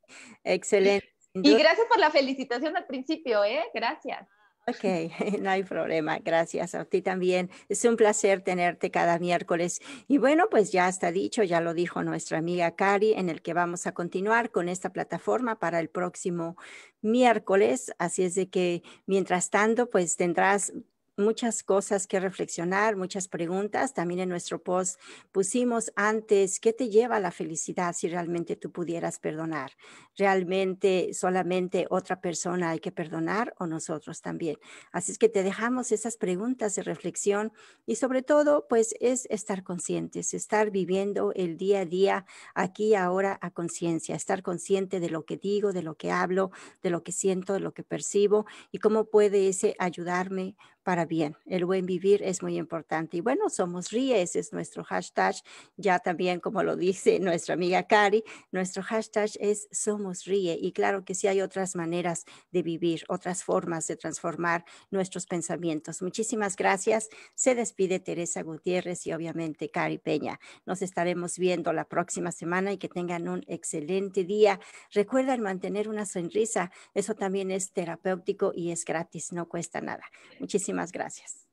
excelente. Y gracias por la felicitación al principio, ¿eh? Gracias. Ok, no hay problema. Gracias a ti también. Es un placer tenerte cada miércoles. Y bueno, pues ya está dicho, ya lo dijo nuestra amiga Cari, en el que vamos a continuar con esta plataforma para el próximo miércoles. Así es de que, mientras tanto, pues tendrás muchas cosas que reflexionar, muchas preguntas. También en nuestro post pusimos antes, ¿qué te lleva a la felicidad si realmente tú pudieras perdonar? ¿Realmente solamente otra persona hay que perdonar o nosotros también? Así es que te dejamos esas preguntas de reflexión y sobre todo, pues es estar conscientes, estar viviendo el día a día aquí ahora a conciencia, estar consciente de lo que digo, de lo que hablo, de lo que siento, de lo que percibo y cómo puede ese ayudarme para bien. El buen vivir es muy importante. Y bueno, somos ríes es nuestro hashtag. Ya también, como lo dice nuestra amiga Cari, nuestro hashtag es somos RIE. Y claro que sí hay otras maneras de vivir, otras formas de transformar nuestros pensamientos. Muchísimas gracias. Se despide Teresa Gutiérrez y obviamente Cari Peña. Nos estaremos viendo la próxima semana y que tengan un excelente día. Recuerden mantener una sonrisa. Eso también es terapéutico y es gratis, no cuesta nada. Muchísimas más gracias.